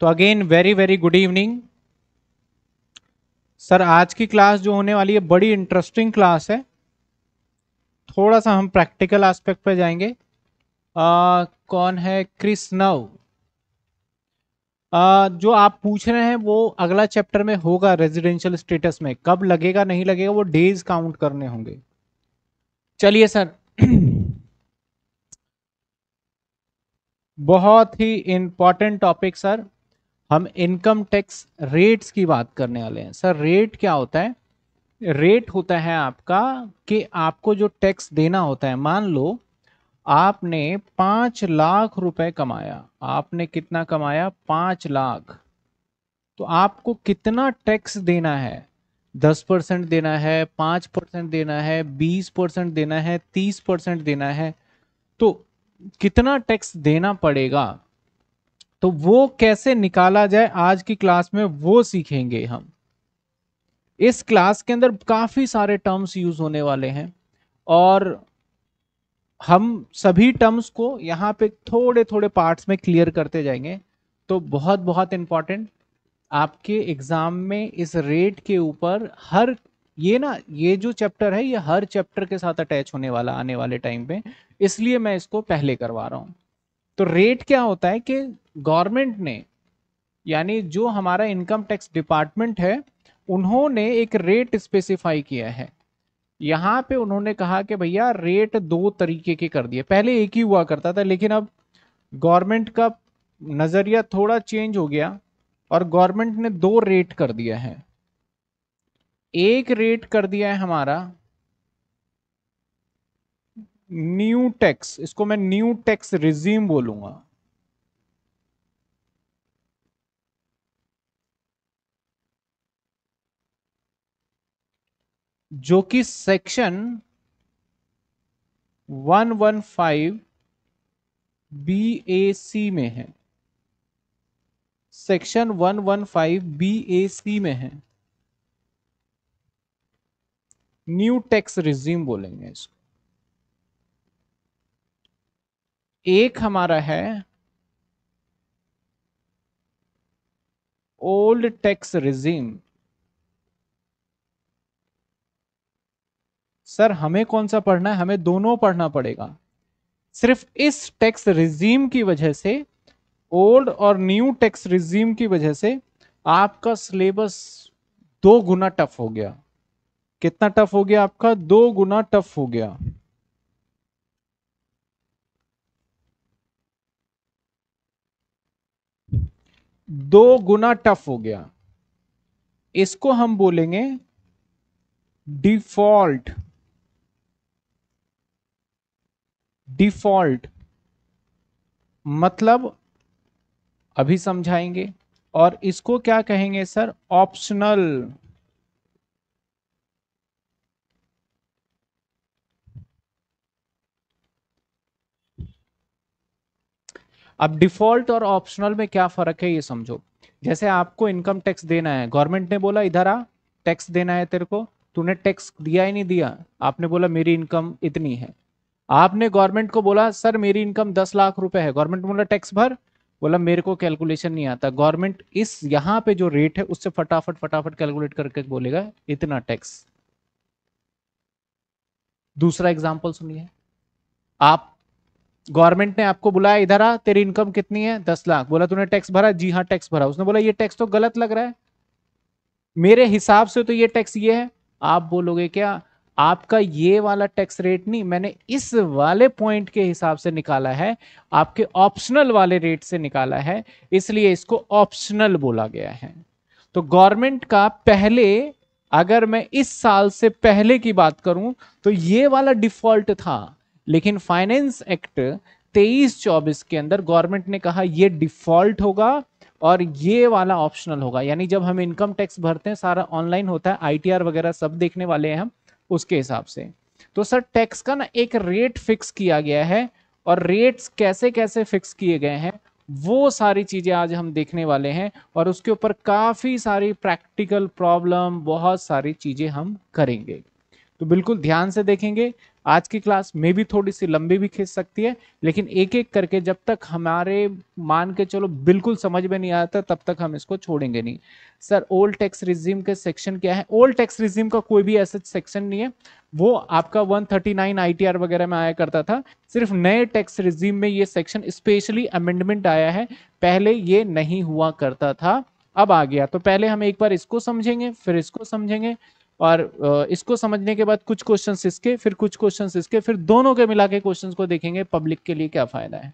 तो again very very good evening sir आज की क्लास जो होने वाली है बड़ी इंटरेस्टिंग क्लास है थोड़ा सा हम प्रैक्टिकल एस्पेक्ट पे जाएंगे आ, कौन है कृष्णव जो आप पूछ रहे हैं वो अगला चैप्टर में होगा रेजिडेंशियल स्टेटस में कब लगेगा नहीं लगेगा वो डेज काउंट करने होंगे चलिए सर बहुत ही इम्पॉर्टेंट टॉपिक सर हम इनकम टैक्स रेट्स की बात करने वाले हैं सर रेट क्या होता है रेट होता है आपका कि आपको जो टैक्स देना होता है मान लो आपने पांच लाख रुपए कमाया आपने कितना कमाया पांच लाख तो आपको कितना टैक्स देना है दस परसेंट देना है पांच परसेंट देना है बीस परसेंट देना है तीस परसेंट देना है तो कितना टैक्स देना पड़ेगा तो वो कैसे निकाला जाए आज की क्लास में वो सीखेंगे हम इस क्लास के अंदर काफ़ी सारे टर्म्स यूज होने वाले हैं और हम सभी टर्म्स को यहाँ पे थोड़े थोड़े पार्ट्स में क्लियर करते जाएंगे तो बहुत बहुत इंपॉर्टेंट आपके एग्ज़ाम में इस रेट के ऊपर हर ये ना ये जो चैप्टर है ये हर चैप्टर के साथ अटैच होने वाला आने वाले टाइम पे इसलिए मैं इसको पहले करवा रहा हूँ तो रेट क्या होता है कि गवर्नमेंट ने यानी जो हमारा इनकम टैक्स डिपार्टमेंट है उन्होंने एक रेट स्पेसिफाई किया है यहाँ पे उन्होंने कहा कि भैया रेट दो तरीके के कर दिए पहले एक ही हुआ करता था लेकिन अब गवर्नमेंट का नज़रिया थोड़ा चेंज हो गया और गवर्नमेंट ने दो रेट कर दिया है एक रेट कर दिया है हमारा न्यू टैक्स इसको मैं न्यू टैक्स रिज्यूम बोलूंगा जो कि सेक्शन 115 बीएसी में है सेक्शन 115 बीएसी में है न्यू टैक्स रिज्यूम बोलेंगे इसको एक हमारा है ओल्ड टैक्स रिजीम सर हमें कौन सा पढ़ना है हमें दोनों पढ़ना पड़ेगा सिर्फ इस टैक्स रिजीम की वजह से ओल्ड और न्यू टैक्स रिजीम की वजह से आपका सिलेबस दो गुना टफ हो गया कितना टफ हो गया आपका दो गुना टफ हो गया दो गुना टफ हो गया इसको हम बोलेंगे डिफॉल्ट डिफॉल्ट मतलब अभी समझाएंगे और इसको क्या कहेंगे सर ऑप्शनल अब डिफॉल्ट और ऑप्शनल में क्या फर्क है ये समझो जैसे आपको इनकम टैक्स देना है गवर्नमेंट ने बोला इधर आ टैक्स देना है तेरे को तूने टैक्स दिया ही नहीं दिया आपने बोला मेरी इनकम इतनी है आपने गवर्नमेंट को बोला सर मेरी इनकम दस लाख रुपए है गवर्नमेंट बोला टैक्स भर बोला मेरे को कैलकुलेशन नहीं आता गवर्नमेंट इस यहाँ पे जो रेट है उससे फटाफट फटाफट कैलकुलेट करके बोलेगा इतना टैक्स दूसरा एग्जाम्पल सुनिए आप गवर्नमेंट ने आपको बुलाया इधर आ तेरी इनकम कितनी है दस लाख बोला तूने टैक्स भरा जी हाँ टैक्स भरा उसने बोला ये टैक्स तो गलत लग रहा है मेरे हिसाब से तो ये टैक्स ये है आप बोलोगे क्या आपका ये वाला टैक्स रेट नहीं मैंने इस वाले पॉइंट के हिसाब से निकाला है आपके ऑप्शनल वाले रेट से निकाला है इसलिए इसको ऑप्शनल बोला गया है तो गवर्नमेंट का पहले अगर मैं इस साल से पहले की बात करूं तो ये वाला डिफॉल्ट था लेकिन फाइनेंस एक्ट तेईस चौबीस के अंदर गवर्नमेंट ने कहा ये डिफॉल्ट होगा और ये वाला ऑप्शनल होगा यानी जब हम इनकम टैक्स भरते हैं सारा ऑनलाइन होता है आईटीआर वगैरह सब देखने वाले हैं हम उसके हिसाब से तो सर टैक्स का ना एक रेट फिक्स किया गया है और रेट्स कैसे कैसे फिक्स किए गए हैं वो सारी चीज़ें आज हम देखने वाले हैं और उसके ऊपर काफ़ी सारी प्रैक्टिकल प्रॉब्लम बहुत सारी चीज़ें हम करेंगे तो बिल्कुल ध्यान से देखेंगे आज की क्लास में भी थोड़ी सी लंबी भी खींच सकती है लेकिन एक एक करके जब तक हमारे मान के चलो बिल्कुल समझ में नहीं आता तब तक हम इसको छोड़ेंगे नहीं सर ओल्ड टैक्स रिज्यूम के सेक्शन क्या है ओल्ड टैक्स रिज्यूम का कोई भी ऐसा सेक्शन नहीं है वो आपका 139 आर वगैरह में आया करता था सिर्फ नए टैक्स रिजीम में ये सेक्शन स्पेशली अमेंडमेंट आया है पहले ये नहीं हुआ करता था अब आ गया तो पहले हम एक बार इसको समझेंगे फिर इसको समझेंगे और इसको समझने के बाद कुछ क्वेश्चन इसके फिर कुछ क्वेश्चन इसके फिर दोनों के मिला के क्वेश्चन को देखेंगे पब्लिक के लिए क्या फायदा है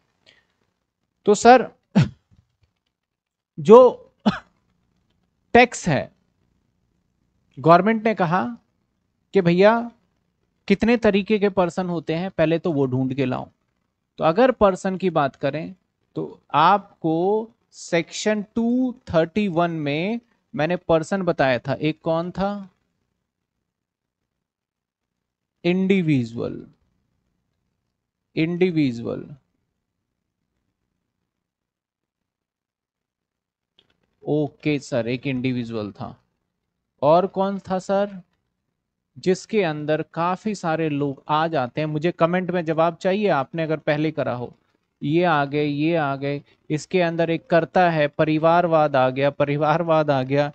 तो सर जो टैक्स है गवर्नमेंट ने कहा कि भैया कितने तरीके के पर्सन होते हैं पहले तो वो ढूंढ के लाओ तो अगर पर्सन की बात करें तो आपको सेक्शन 231 में मैंने पर्सन बताया था एक कौन था इंडिविजुअल इंडिविजुअल ओके सर एक इंडिविजुअल था और कौन था सर जिसके अंदर काफी सारे लोग आ जाते हैं मुझे कमेंट में जवाब चाहिए आपने अगर पहले करा हो ये आ गए ये आ गए इसके अंदर एक करता है परिवारवाद आ गया परिवारवाद आ गया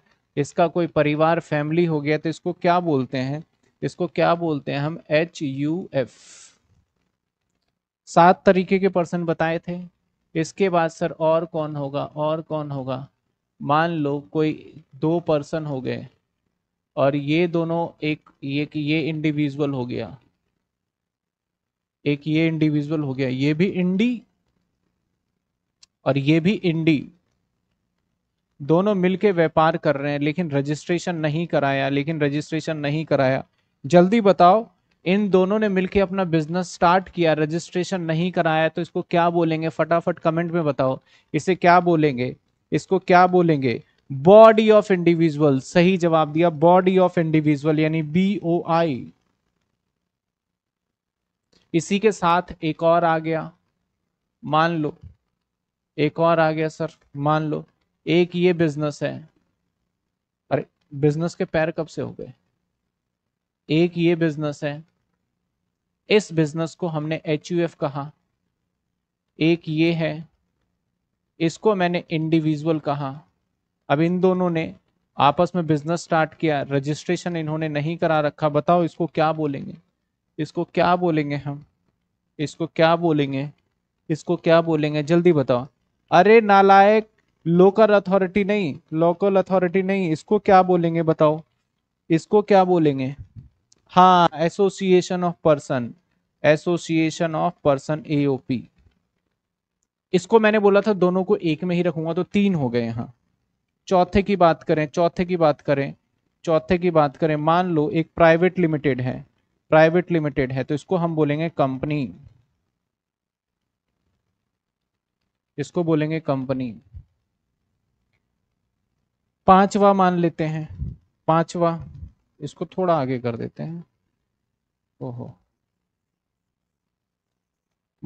इसका कोई परिवार फैमिली हो गया तो इसको क्या बोलते हैं इसको क्या बोलते हैं हम एच यू एफ सात तरीके के पर्सन बताए थे इसके बाद सर और कौन होगा और कौन होगा मान लो कोई दो पर्सन हो गए और ये दोनों एक ये ये इंडिविजुअल हो गया एक ये इंडिविजुअल हो गया ये भी इंडी और ये भी इंडी दोनों मिलके व्यापार कर रहे हैं लेकिन रजिस्ट्रेशन नहीं कराया लेकिन रजिस्ट्रेशन नहीं कराया जल्दी बताओ इन दोनों ने मिलकर अपना बिजनेस स्टार्ट किया रजिस्ट्रेशन नहीं कराया तो इसको क्या बोलेंगे फटाफट कमेंट में बताओ इसे क्या बोलेंगे इसको क्या बोलेंगे बॉडी ऑफ इंडिविजुअल सही जवाब दिया बॉडी ऑफ इंडिविजुअल यानी बी ओ आई इसी के साथ एक और आ गया मान लो एक और आ गया सर मान लो एक ये बिजनेस है अरे बिजनेस के पैर कब से हो गए एक ये बिजनेस है इस बिजनेस को हमने एच कहा एक ये है इसको मैंने इंडिविजुअल कहा अब इन दोनों ने आपस में बिजनेस स्टार्ट किया रजिस्ट्रेशन इन्होंने नहीं करा रखा बताओ इसको क्या बोलेंगे इसको क्या बोलेंगे हम इसको क्या बोलेंगे इसको क्या बोलेंगे जल्दी बताओ अरे नालायक लोकल अथॉरिटी नहीं लोकल अथॉरिटी नहीं इसको क्या बोलेंगे बताओ इसको क्या बोलेंगे हाँ association of person association of person AOP इसको मैंने बोला था दोनों को एक में ही रखूंगा तो तीन हो गए यहाँ चौथे की बात करें चौथे की बात करें चौथे की बात करें मान लो एक प्राइवेट लिमिटेड है प्राइवेट लिमिटेड है तो इसको हम बोलेंगे कंपनी इसको बोलेंगे कंपनी पांचवा मान लेते हैं पांचवा इसको थोड़ा आगे कर देते हैं ओहो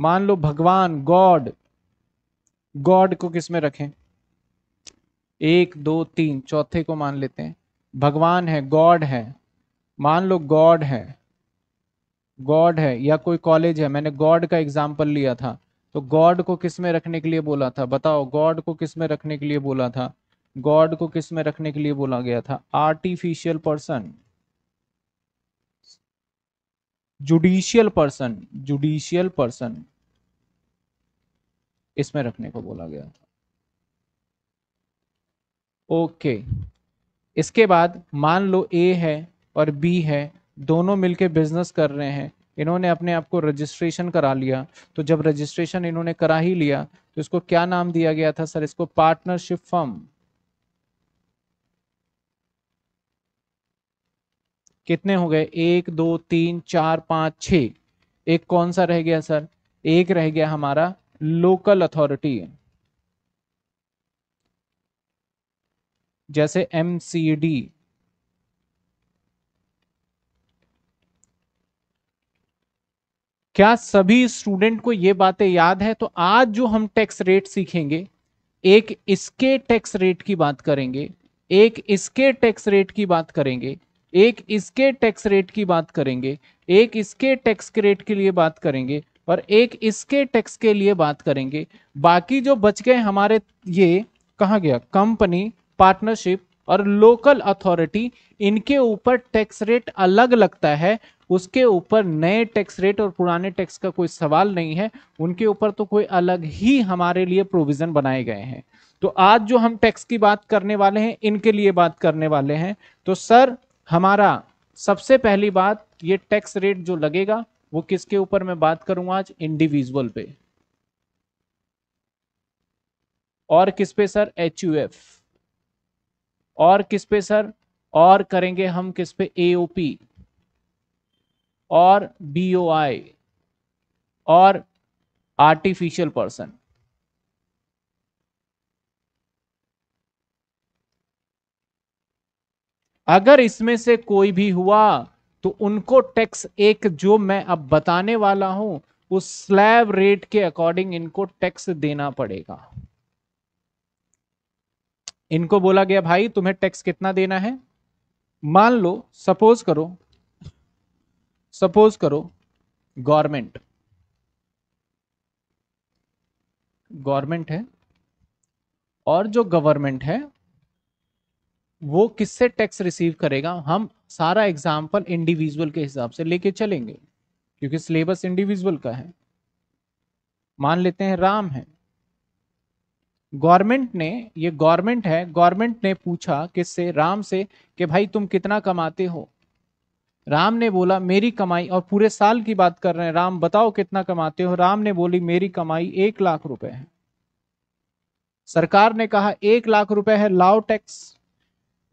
मान लो भगवान गॉड गॉड को किस में रखें एक दो तीन चौथे को मान लेते हैं भगवान है गॉड है मान लो गॉड है गॉड है या कोई कॉलेज है मैंने गॉड का एग्जाम्पल लिया था तो गॉड को किस में रखने के लिए बोला था बताओ गॉड को किस में रखने के लिए बोला था गॉड को किस में रखने के लिए बोला गया था artificial person judicial person judicial person इसमें रखने को बोला गया था ओके इसके बाद मान लो ए है और बी है दोनों मिलके बिजनेस कर रहे हैं इन्होंने अपने आप को रजिस्ट्रेशन करा लिया तो जब रजिस्ट्रेशन इन्होंने करा ही लिया तो इसको क्या नाम दिया गया था सर इसको पार्टनरशिप फर्म कितने हो गए एक दो तीन चार पाँच छ एक कौन सा रह गया सर एक रह गया हमारा लोकल अथॉरिटी जैसे एम सी डी क्या सभी स्टूडेंट को ये बातें याद है तो आज जो हम टैक्स रेट सीखेंगे एक इसके टैक्स रेट की बात करेंगे एक इसके टैक्स रेट की बात करेंगे एक इसके टैक्स रेट की बात करेंगे एक इसके टैक्स रेट के लिए बात करेंगे और एक इसके टैक्स के लिए बात करेंगे बाकी जो बच गए हमारे ये कहा गया कंपनी पार्टनरशिप और लोकल अथॉरिटी इनके ऊपर टैक्स रेट अलग लगता है उसके ऊपर नए टैक्स रेट और पुराने टैक्स का कोई सवाल नहीं है उनके ऊपर तो कोई अलग ही हमारे लिए प्रोविजन बनाए गए हैं तो आज जो हम टैक्स की बात करने वाले हैं इनके लिए बात करने वाले हैं तो सर हमारा सबसे पहली बात ये टैक्स रेट जो लगेगा वो किसके ऊपर मैं बात करूंगा आज इंडिविजुअल पे और किस पे सर एच यू एफ और किस पे सर और करेंगे हम किस पे एओपी और बीओआई और आर्टिफिशियल पर्सन अगर इसमें से कोई भी हुआ तो उनको टैक्स एक जो मैं अब बताने वाला हूं उस स्लैब रेट के अकॉर्डिंग इनको टैक्स देना पड़ेगा इनको बोला गया भाई तुम्हें टैक्स कितना देना है मान लो सपोज करो सपोज करो गवर्नमेंट गवर्नमेंट है और जो गवर्नमेंट है वो किससे टैक्स रिसीव करेगा हम सारा एग्जाम्पल इंडिविजुअल के हिसाब से लेके चलेंगे क्योंकि सिलेबस इंडिविजुअल का है मान लेते हैं राम है गवर्नमेंट ने ये गवर्नमेंट है गवर्नमेंट ने पूछा किससे राम से कि भाई तुम कितना कमाते हो राम ने बोला मेरी कमाई और पूरे साल की बात कर रहे हैं राम बताओ कितना कमाते हो राम ने बोली मेरी कमाई एक लाख रुपए है सरकार ने कहा एक लाख रुपए है लाओ टैक्स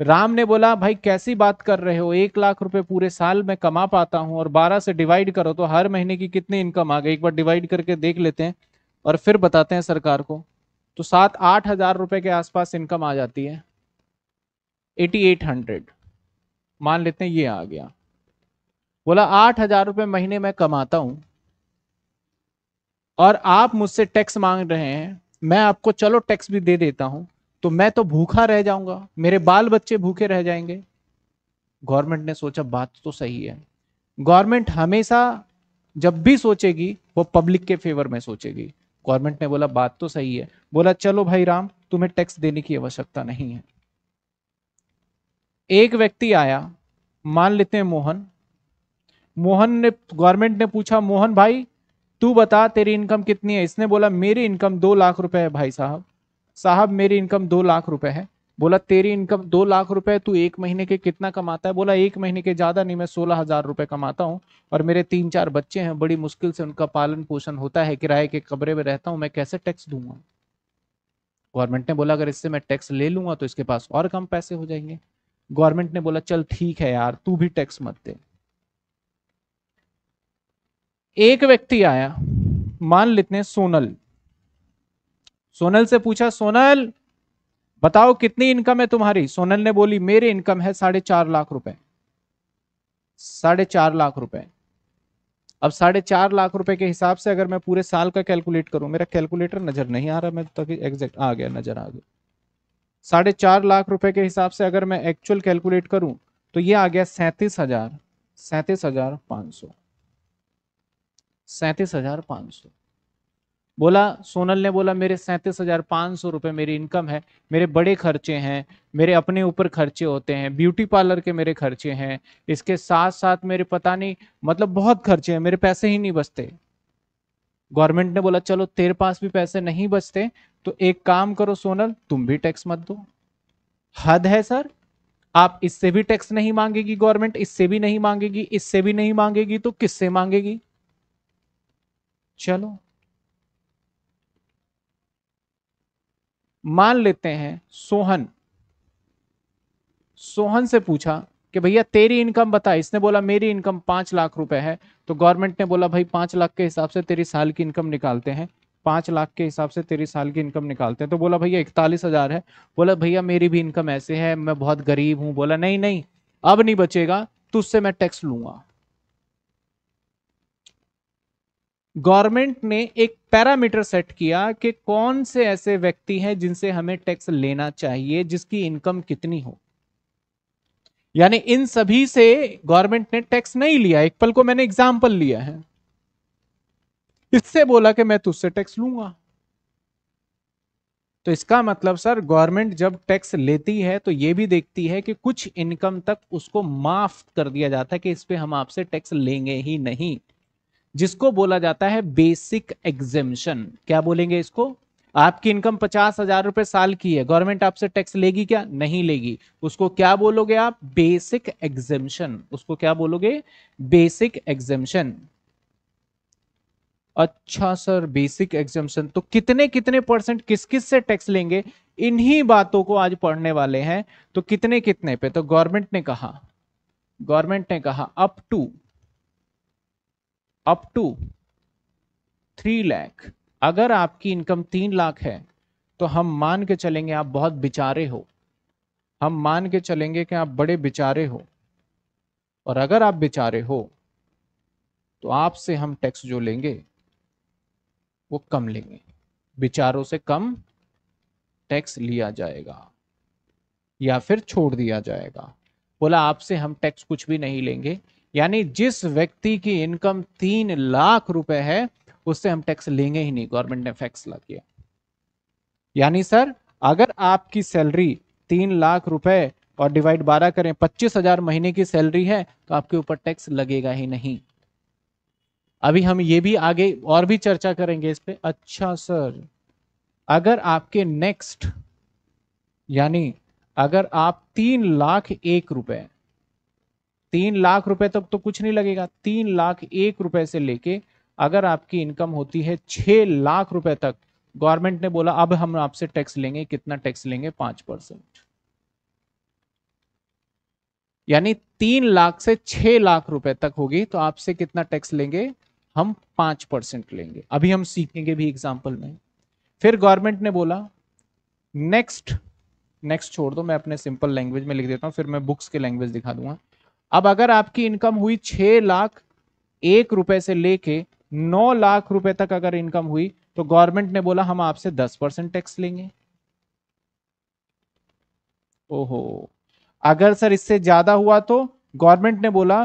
राम ने बोला भाई कैसी बात कर रहे हो एक लाख रुपए पूरे साल में कमा पाता हूं और बारह से डिवाइड करो तो हर महीने की कितनी इनकम आ गई एक बार डिवाइड करके देख लेते हैं और फिर बताते हैं सरकार को तो सात आठ हजार रुपए के आसपास इनकम आ जाती है एटी एट हंड्रेड मान लेते हैं ये आ गया बोला आठ हजार रुपये महीने में कमाता हूं और आप मुझसे टैक्स मांग रहे हैं मैं आपको चलो टैक्स भी दे देता हूं तो मैं तो भूखा रह जाऊंगा मेरे बाल बच्चे भूखे रह जाएंगे गवर्नमेंट ने सोचा बात तो सही है गवर्नमेंट हमेशा जब भी सोचेगी वो पब्लिक के फेवर में सोचेगी गवर्नमेंट ने बोला बात तो सही है बोला चलो भाई राम तुम्हें टैक्स देने की आवश्यकता नहीं है एक व्यक्ति आया मान लेते हैं मोहन मोहन ने गवर्नमेंट ने पूछा मोहन भाई तू बता तेरी इनकम कितनी है इसने बोला मेरी इनकम दो लाख रुपए है भाई साहब साहब मेरी इनकम दो लाख रुपए है बोला तेरी इनकम दो लाख रुपए तू एक महीने के कितना कमाता है बोला एक महीने के ज़्यादा नहीं मैं सोलह हज़ार रुपए कमाता हूँ और मेरे तीन चार बच्चे हैं बड़ी मुश्किल से उनका पालन पोषण होता है किराए के कमरे में रहता हूँ मैं कैसे टैक्स दूंगा गवर्नमेंट ने बोला अगर इससे मैं टैक्स ले लूंगा तो इसके पास और कम पैसे हो जाएंगे गवर्नमेंट ने बोला चल ठीक है यार तू भी टैक्स मत दे एक व्यक्ति आया मान लेते हैं सोनल सोनल से पूछा सोनल बताओ कितनी इनकम है तुम्हारी सोनल ने बोली मेरी इनकम है साढ़े चार लाख रुपए साढ़े चार लाख रुपए अब साढ़े चार लाख रुपए के हिसाब से अगर मैं पूरे साल का कैलकुलेट करूं मेरा कैलकुलेटर नजर नहीं आ रहा मैं तक तो एग्जैक्ट आ गया नजर आ गया साढ़े चार लाख रुपए के हिसाब से अगर मैं एक्चुअल कैलकुलेट करूं तो ये आ गया सैंतीस हजार सैंतीस हजार पाँच सौ सैंतीस हजार पाँच सौ बोला सोनल ने बोला मेरे सैंतीस हजार पाँच सौ रुपये मेरी इनकम है मेरे बड़े खर्चे हैं मेरे अपने ऊपर खर्चे होते हैं ब्यूटी पार्लर के मेरे खर्चे हैं इसके साथ साथ मेरे पता नहीं मतलब बहुत खर्चे हैं मेरे पैसे ही नहीं बचते गवर्नमेंट ने बोला चलो तेरे पास भी पैसे नहीं बचते तो एक काम करो सोनल तुम भी टैक्स मत दो हद है सर आप इससे भी टैक्स नहीं मांगेगी गवर्नमेंट इससे भी नहीं मांगेगी इससे भी नहीं मांगेगी तो किससे मांगेगी चलो मान लेते हैं सोहन सोहन से पूछा कि भैया तेरी इनकम बता इसने बोला मेरी इनकम पांच लाख रुपए है तो गवर्नमेंट ने बोला भाई पांच लाख के हिसाब से तेरी साल की इनकम निकालते हैं पांच लाख के हिसाब से तेरी साल की इनकम निकालते हैं तो बोला भैया इकतालीस हजार है बोला भैया मेरी भी इनकम ऐसे है मैं बहुत गरीब हूं बोला नहीं नहीं अब नहीं बचेगा तुझसे मैं टैक्स लूंगा गवर्नमेंट ने एक पैरामीटर सेट किया कि कौन से ऐसे व्यक्ति हैं जिनसे हमें टैक्स लेना चाहिए जिसकी इनकम कितनी हो यानी इन सभी से गवर्नमेंट ने टैक्स नहीं लिया एक पल को मैंने एग्जाम्पल लिया है इससे बोला कि मैं तुझसे टैक्स लूंगा तो इसका मतलब सर गवर्नमेंट जब टैक्स लेती है तो यह भी देखती है कि कुछ इनकम तक उसको माफ कर दिया जाता है कि इस पर हम आपसे टैक्स लेंगे ही नहीं जिसको बोला जाता है बेसिक एग्जेम्शन क्या बोलेंगे इसको आपकी इनकम पचास हजार रुपए साल की है गवर्नमेंट आपसे टैक्स लेगी क्या नहीं लेगी उसको क्या बोलोगे आप बेसिक एग्जेम्शन उसको क्या बोलोगे बेसिक एग्जेम्शन अच्छा सर बेसिक एग्जेम्शन तो कितने कितने परसेंट किस किस से टैक्स लेंगे इन्हीं बातों को आज पढ़ने वाले हैं तो कितने कितने पे तो गवर्नमेंट ने कहा गवर्नमेंट ने कहा up to up to three lakh अगर आपकी इनकम तीन लाख है तो हम मान के चलेंगे आप बहुत बिचारे हो हम मान के चलेंगे कि आप बड़े बेचारे हो और अगर आप बेचारे हो तो आपसे हम टैक्स जो लेंगे वो कम लेंगे बिचारों से कम टैक्स लिया जाएगा या फिर छोड़ दिया जाएगा बोला आपसे हम टैक्स कुछ भी नहीं लेंगे यानी जिस व्यक्ति की इनकम तीन लाख रुपए है उससे हम टैक्स लेंगे ही नहीं गवर्नमेंट ने फैक्स ला किया यानी सर अगर आपकी सैलरी तीन लाख रुपए और डिवाइड बारह करें पच्चीस हजार महीने की सैलरी है तो आपके ऊपर टैक्स लगेगा ही नहीं अभी हम ये भी आगे और भी चर्चा करेंगे इस पर अच्छा सर अगर आपके नेक्स्ट यानी अगर आप तीन लाख एक रुपए तीन लाख रुपए तक तो कुछ नहीं लगेगा तीन लाख एक रुपए से लेके अगर आपकी इनकम होती है छह लाख रुपए तक गवर्नमेंट ने बोला अब हम आपसे टैक्स लेंगे कितना टैक्स लेंगे पांच परसेंट यानी तीन लाख से छह लाख रुपए तक होगी तो आपसे कितना टैक्स लेंगे हम पांच परसेंट लेंगे अभी हम सीखेंगे भी एग्जाम्पल में फिर गवर्नमेंट ने बोला नेक्स्ट नेक्स्ट छोड़ दो मैं अपने सिंपल लैंग्वेज में लिख देता हूँ फिर मैं बुक्स के लैंग्वेज दिखा दूंगा अब अगर आपकी इनकम हुई छह लाख एक रुपए से लेके नौ लाख रुपए तक अगर इनकम हुई तो गवर्नमेंट ने बोला हम आपसे दस परसेंट टैक्स लेंगे ओहो अगर सर इससे ज्यादा हुआ तो गवर्नमेंट ने बोला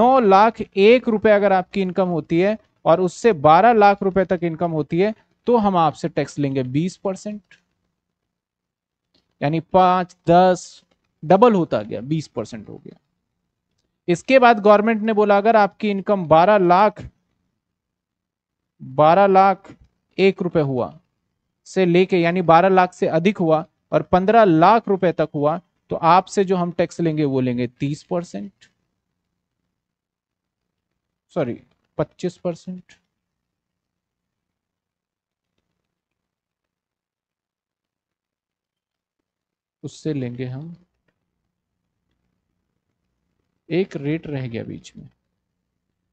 नौ लाख एक रुपए अगर आपकी इनकम होती है और उससे बारह लाख रुपए तक इनकम होती है तो हम आपसे टैक्स लेंगे बीस परसेंट यानी पांच दस डबल होता गया बीस परसेंट हो गया इसके बाद गवर्नमेंट ने बोला अगर आपकी इनकम 12 लाख 12 लाख एक रुपए हुआ से लेके यानी 12 लाख से अधिक हुआ और 15 लाख रुपए तक हुआ तो आपसे जो हम टैक्स लेंगे वो लेंगे 30 परसेंट सॉरी 25 परसेंट उससे लेंगे हम एक रेट रह गया बीच में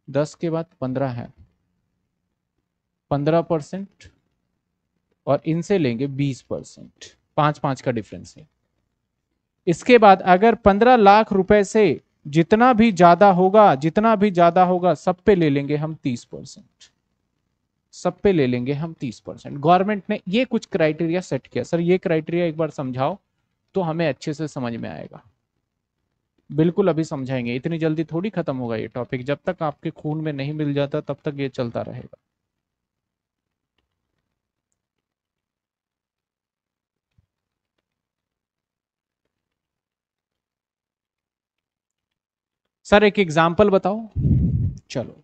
दस के बाद पंद्रह है पंद्रह परसेंट और इनसे लेंगे बीस परसेंट पांच पांच का डिफरेंस है इसके बाद अगर पंद्रह लाख रुपए से जितना भी ज्यादा होगा जितना भी ज्यादा होगा सब पे ले लेंगे हम तीस परसेंट सब पे ले लेंगे हम तीस परसेंट गवर्नमेंट ने ये कुछ क्राइटेरिया सेट किया सर ये क्राइटेरिया एक बार समझाओ तो हमें अच्छे से समझ में आएगा बिल्कुल अभी समझाएंगे इतनी जल्दी थोड़ी खत्म होगा ये टॉपिक जब तक आपके खून में नहीं मिल जाता तब तक ये चलता रहेगा सर एक एग्जाम्पल बताओ चलो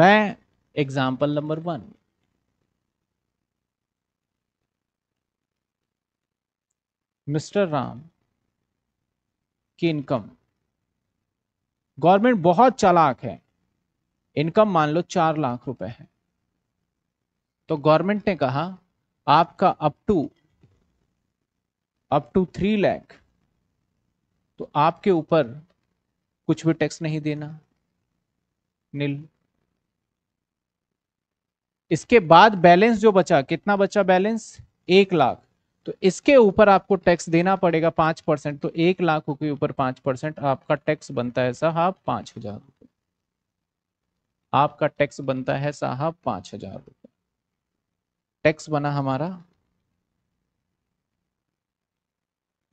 मैं example number one mister Ram की इनकम गवर्नमेंट बहुत चालाक है इनकम मान लो चार लाख रुपए है तो गवर्नमेंट ने कहा आपका up to up to three lakh तो आपके ऊपर कुछ भी टैक्स नहीं देना नील इसके बाद बैलेंस जो बचा कितना बचा बैलेंस एक लाख तो इसके ऊपर आपको टैक्स देना पड़ेगा पांच परसेंट तो एक लाख के ऊपर पांच परसेंट आपका टैक्स बनता है साहब पांच हजार रुपये आपका टैक्स बनता है साहब पांच हजार रुपये टैक्स बना हमारा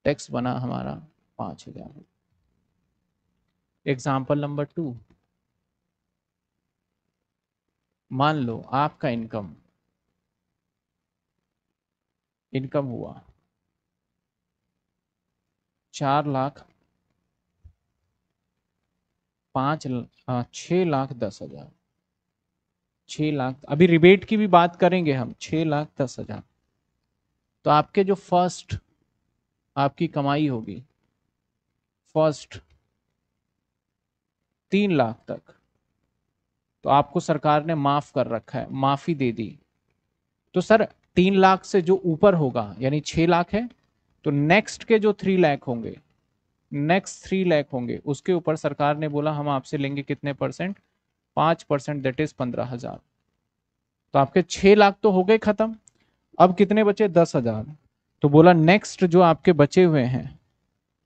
टैक्स बना हमारा पांच हजार एग्जाम्पल नंबर टू मान लो आपका इनकम इनकम हुआ चार लाख पांच हाँ, छः लाख दस हजार छ लाख अभी रिबेट की भी बात करेंगे हम छ लाख दस हजार तो आपके जो फर्स्ट आपकी कमाई होगी फर्स्ट तीन लाख तक तो आपको सरकार ने माफ़ कर रखा है माफ़ी दे दी तो सर तीन लाख से जो ऊपर होगा यानी छह लाख है तो नेक्स्ट के जो थ्री लाख होंगे नेक्स्ट थ्री लाख होंगे उसके ऊपर सरकार ने बोला हम आपसे लेंगे कितने परसेंट पांच परसेंट दैट इज पंद्रह हजार तो आपके छह लाख तो हो गए ख़त्म अब कितने बचे दस हजार तो बोला नेक्स्ट जो आपके बचे हुए हैं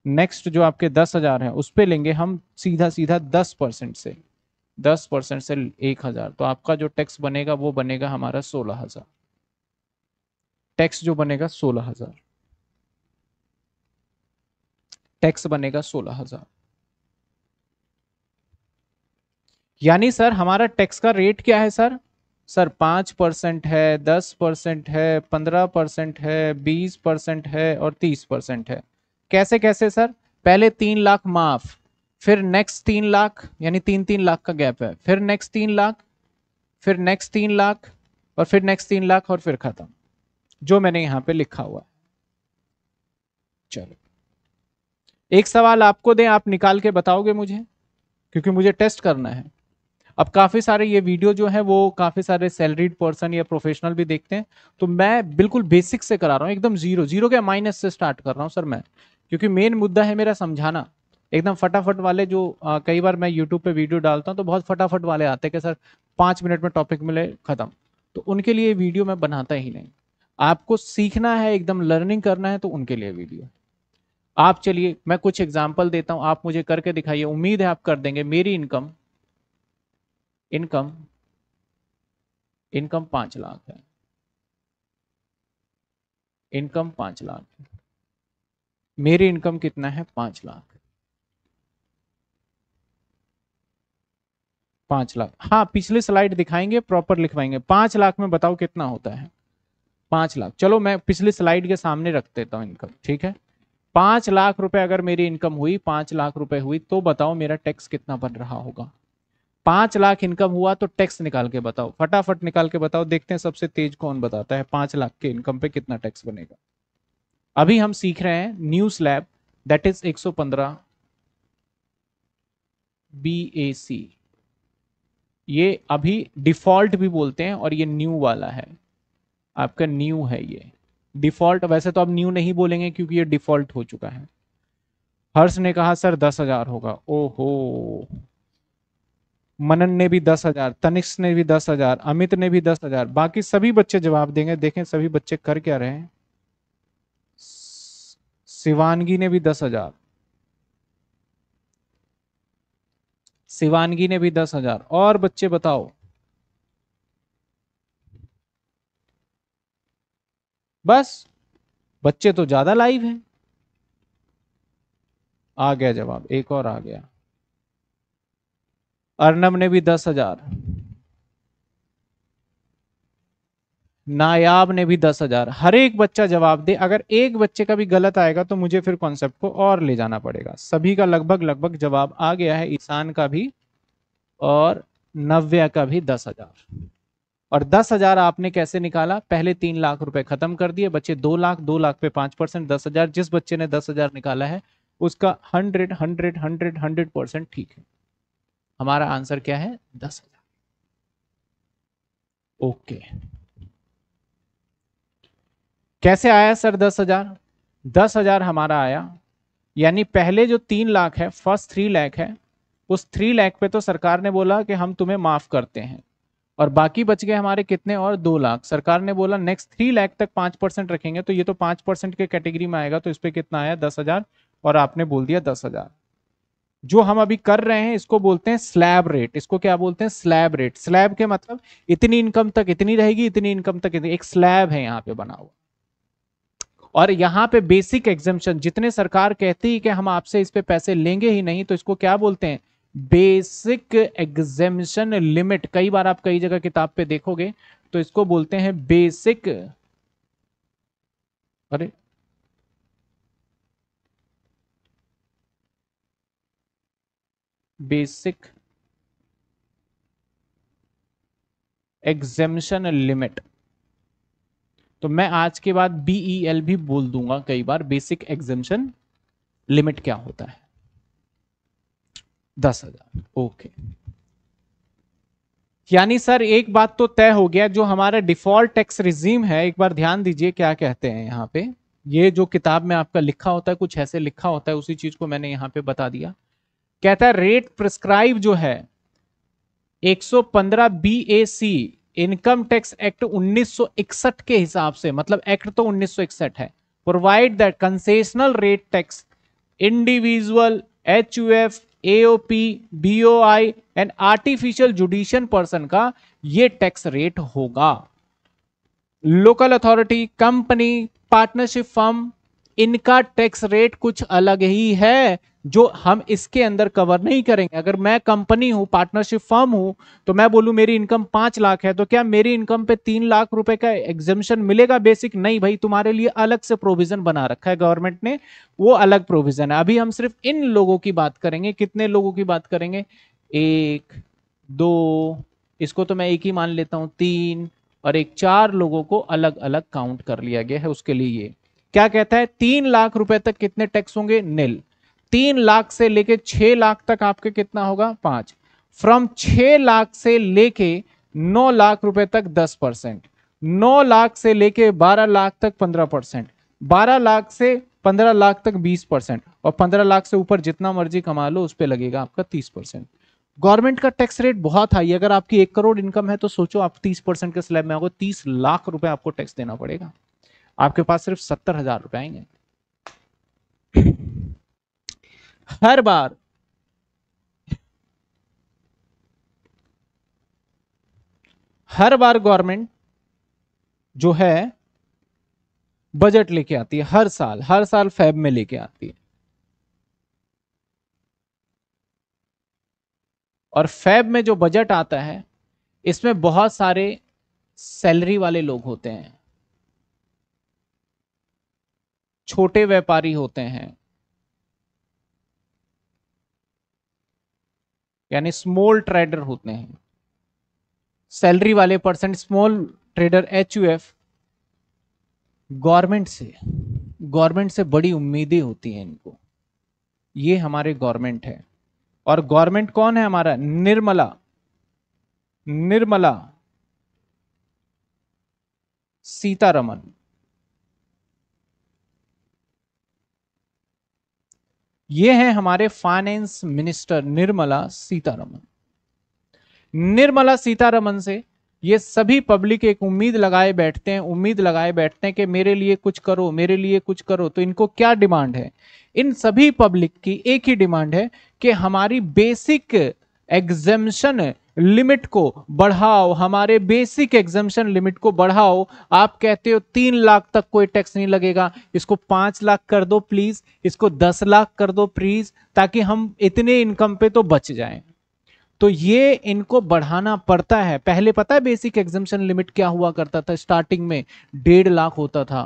नेक्स्ट जो आपके दस हजार है उस पर लेंगे हम सीधा सीधा दस परसेंट से दस परसेंट से एक हजार तो आपका जो टैक्स बनेगा वो बनेगा हमारा सोलह हजार टैक्स जो बनेगा सोलह हजार टैक्स बनेगा सोलह हजार यानी सर हमारा टैक्स का रेट क्या है सर सर पांच परसेंट है दस परसेंट है पंद्रह परसेंट है बीस परसेंट है और तीस परसेंट है कैसे कैसे सर पहले तीन लाख माफ फिर नेक्स्ट तीन लाख यानी तीन तीन लाख का गैप है फिर नेक्स्ट तीन लाख फिर नेक्स्ट तीन लाख और फिर नेक्स्ट तीन लाख और फिर खत्म जो मैंने यहां पे लिखा हुआ है चलो एक सवाल आपको दें आप निकाल के बताओगे मुझे क्योंकि मुझे टेस्ट करना है अब काफ़ी सारे ये वीडियो जो है वो काफ़ी सारे सैलरीड पर्सन या प्रोफेशनल भी देखते हैं तो मैं बिल्कुल बेसिक से करा रहा हूं एकदम जीरो जीरो के माइनस से स्टार्ट कर रहा हूं सर मैं क्योंकि मेन मुद्दा है मेरा समझाना एकदम फटाफट वाले जो आ, कई बार मैं यूट्यूब पे वीडियो डालता हूँ तो बहुत फटाफट वाले आते हैं कि सर पांच मिनट में टॉपिक मिले ख़त्म तो उनके लिए वीडियो मैं बनाता ही नहीं आपको सीखना है एकदम लर्निंग करना है तो उनके लिए वीडियो आप चलिए मैं कुछ एग्जाम्पल देता हूं आप मुझे करके दिखाइए उम्मीद है आप कर देंगे मेरी इनकम इनकम इनकम पांच लाख है इनकम पांच लाख मेरी इनकम कितना है पांच लाख पांच लाख हाँ पिछले स्लाइड दिखाएंगे प्रॉपर लिखवाएंगे पांच लाख में बताओ कितना होता है पांच लाख चलो मैं पिछली स्लाइड के सामने रख देता हूँ इनकम ठीक है पांच लाख रुपए अगर मेरी इनकम हुई पांच लाख रुपए हुई तो बताओ मेरा टैक्स कितना बन रहा होगा पांच लाख इनकम हुआ तो टैक्स निकाल के बताओ फटाफट निकाल के बताओ देखते हैं सबसे तेज कौन बताता है पांच लाख के इनकम पे कितना टैक्स बनेगा अभी हम सीख रहे हैं new slab that is 115 C ये अभी डिफॉल्ट भी बोलते हैं और ये न्यू वाला है आपका न्यू है ये डिफॉल्ट वैसे तो आप न्यू नहीं बोलेंगे क्योंकि ये डिफॉल्ट हो चुका है हर्ष ने कहा सर दस हजार होगा ओहो मनन ने भी दस हजार तनिक्स ने भी दस हजार अमित ने भी दस हजार बाकी सभी बच्चे जवाब देंगे देखें सभी बच्चे कर क्या रहे शिवानगी ने भी दस हजार शिवानगी ने भी दस हजार और बच्चे बताओ बस बच्चे तो ज्यादा लाइव हैं आ गया जवाब एक और आ गया अर्नब ने भी दस हजार नायाब ने भी दस हजार हर एक बच्चा जवाब दे अगर एक बच्चे का भी गलत आएगा तो मुझे फिर कॉन्सेप्ट को और ले जाना पड़ेगा सभी का लगभग लगभग जवाब आ गया है ईशान का भी और नव्या का भी दस हजार और दस हजार आपने कैसे निकाला पहले तीन लाख रुपए खत्म कर दिए बच्चे दो लाख दो लाख पे पांच परसेंट दस हजार जिस बच्चे ने दस हजार निकाला है उसका hundred hundred hundred hundred percent ठीक है हमारा आंसर क्या है दस हजार ओके कैसे आया सर दस हजार दस हजार हमारा आया यानी पहले जो तीन लाख है फर्स्ट थ्री लाख है उस थ्री लाख पे तो सरकार ने बोला कि हम तुम्हें माफ करते हैं और बाकी बच गए हमारे कितने और दो लाख सरकार ने बोला नेक्स्ट थ्री लाख तक पांच परसेंट रखेंगे तो ये तो पांच परसेंट के कैटेगरी में आएगा तो इस पर कितना आया दस हजार और आपने बोल दिया दस हजार जो हम अभी कर रहे हैं इसको बोलते हैं स्लैब रेट इसको क्या बोलते हैं स्लैब रेट स्लैब के मतलब इतनी इनकम तक इतनी रहेगी इतनी इनकम तक इतनी, एक स्लैब है यहाँ पे बना हुआ और यहाँ पे बेसिक एग्जामेशन जितने सरकार कहती है कि हम आपसे इस पे पैसे लेंगे ही नहीं तो इसको क्या बोलते हैं बेसिक एग्जेमिशन लिमिट कई बार आप कई जगह किताब पे देखोगे तो इसको बोलते हैं बेसिक अरे बेसिक एग्जेमिशन लिमिट तो मैं आज के बाद बीई एल e भी बोल दूंगा कई बार बेसिक एग्जेमशन लिमिट क्या होता है दस हजार ओके यानी सर एक बात तो तय हो गया जो हमारा डिफॉल्ट टैक्स रिजीम है एक बार ध्यान दीजिए क्या कहते हैं यहाँ पे ये जो किताब में आपका लिखा होता है कुछ ऐसे लिखा होता है उसी चीज को मैंने यहाँ पे बता दिया कहता है रेट प्रिस्क्राइब जो है 115 बीएसी इनकम टैक्स एक्ट 1961 के हिसाब से मतलब एक्ट तो 1961 है provide that concessional rate tax individual H U F AOP BOI and artificial judicial person का ये टैक्स रेट होगा local authority company partnership firm इनका टैक्स रेट कुछ अलग ही है जो हम इसके अंदर कवर नहीं करेंगे अगर मैं कंपनी हूं पार्टनरशिप फर्म हूं तो मैं बोलूं मेरी इनकम पांच लाख है तो क्या मेरी इनकम पे तीन लाख रुपए का एग्जामेशन मिलेगा बेसिक नहीं भाई तुम्हारे लिए अलग से प्रोविजन बना रखा है गवर्नमेंट ने वो अलग प्रोविजन है अभी हम सिर्फ इन लोगों की बात करेंगे कितने लोगों की बात करेंगे एक दो इसको तो मैं एक ही मान लेता हूं तीन और एक चार लोगों को अलग अलग काउंट कर लिया गया है उसके लिए ये क्या कहता है तीन लाख रुपए तक कितने टैक्स होंगे नील तीन लाख से लेके छह लाख तक आपके कितना होगा पांच फ्रॉम छह लाख से लेके नौ लाख रुपए तक दस परसेंट नौ लाख से लेके बारह लाख तक पंद्रह परसेंट बारह लाख से पंद्रह लाख तक बीस परसेंट और पंद्रह लाख से ऊपर जितना मर्जी कमा लो उस पर लगेगा आपका तीस परसेंट गवर्नमेंट का टैक्स रेट बहुत हाई अगर आपकी एक करोड़ इनकम है तो सोचो आप तीस परसेंट के स्लैब में आओगे तीस लाख रुपए आपको टैक्स देना पड़ेगा आपके पास सिर्फ सत्तर हजार रुपए आएंगे हर बार हर बार गवर्नमेंट जो है बजट लेके आती है हर साल हर साल फैब में लेके आती है और फैब में जो बजट आता है इसमें बहुत सारे सैलरी वाले लोग होते हैं छोटे व्यापारी होते हैं यानी स्मॉल ट्रेडर होते हैं सैलरी वाले person small trader H U F government से गवर्नमेंट से बड़ी उम्मीदें होती हैं इनको ये हमारे गवर्नमेंट है और गवर्नमेंट कौन है हमारा निर्मला निर्मला सीतारमन ये है हमारे फाइनेंस मिनिस्टर निर्मला सीतारमन निर्मला सीतारमन से ये सभी पब्लिक एक उम्मीद लगाए बैठते हैं उम्मीद लगाए बैठते हैं कि मेरे लिए कुछ करो मेरे लिए कुछ करो तो इनको क्या डिमांड है इन सभी पब्लिक की एक ही डिमांड है कि हमारी बेसिक एग्जेम्शन लिमिट को बढ़ाओ हमारे बेसिक एग्जामेशन लिमिट को बढ़ाओ आप कहते हो तीन लाख तक कोई टैक्स नहीं लगेगा इसको पांच लाख कर दो प्लीज इसको दस लाख कर दो प्लीज ताकि हम इतने इनकम पे तो बच जाएं तो ये इनको बढ़ाना पड़ता है पहले पता है बेसिक एग्जामेशन लिमिट क्या हुआ करता था स्टार्टिंग में डेढ़ लाख होता था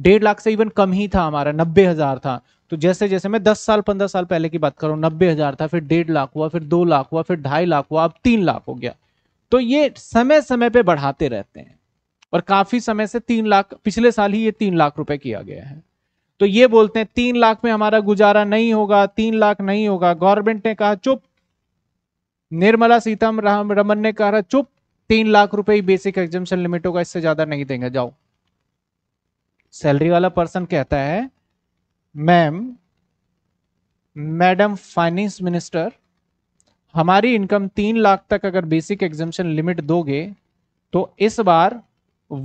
डेढ़ लाख से इवन कम ही था हमारा नब्बे हजार था तो जैसे जैसे मैं दस साल पंद्रह साल पहले की बात करूँ नब्बे हजार था फिर डेढ़ लाख हुआ फिर दो लाख हुआ फिर ढाई लाख हुआ अब तीन लाख हो गया तो ये समय समय पे बढ़ाते रहते हैं और काफी समय से तीन लाख पिछले साल ही ये तीन लाख रुपए किया गया है तो ये बोलते हैं तीन लाख में हमारा गुजारा नहीं होगा तीन लाख नहीं होगा गवर्नमेंट ने कहा चुप निर्मला राम रमन ने कहा चुप तीन लाख रुपए ही बेसिक एग्जामेशन लिमिट होगा इससे ज्यादा नहीं देंगे जाओ सैलरी वाला पर्सन कहता है मैम मैडम फाइनेंस मिनिस्टर हमारी इनकम तीन लाख तक अगर बेसिक एग्जामेशन लिमिट दोगे तो इस बार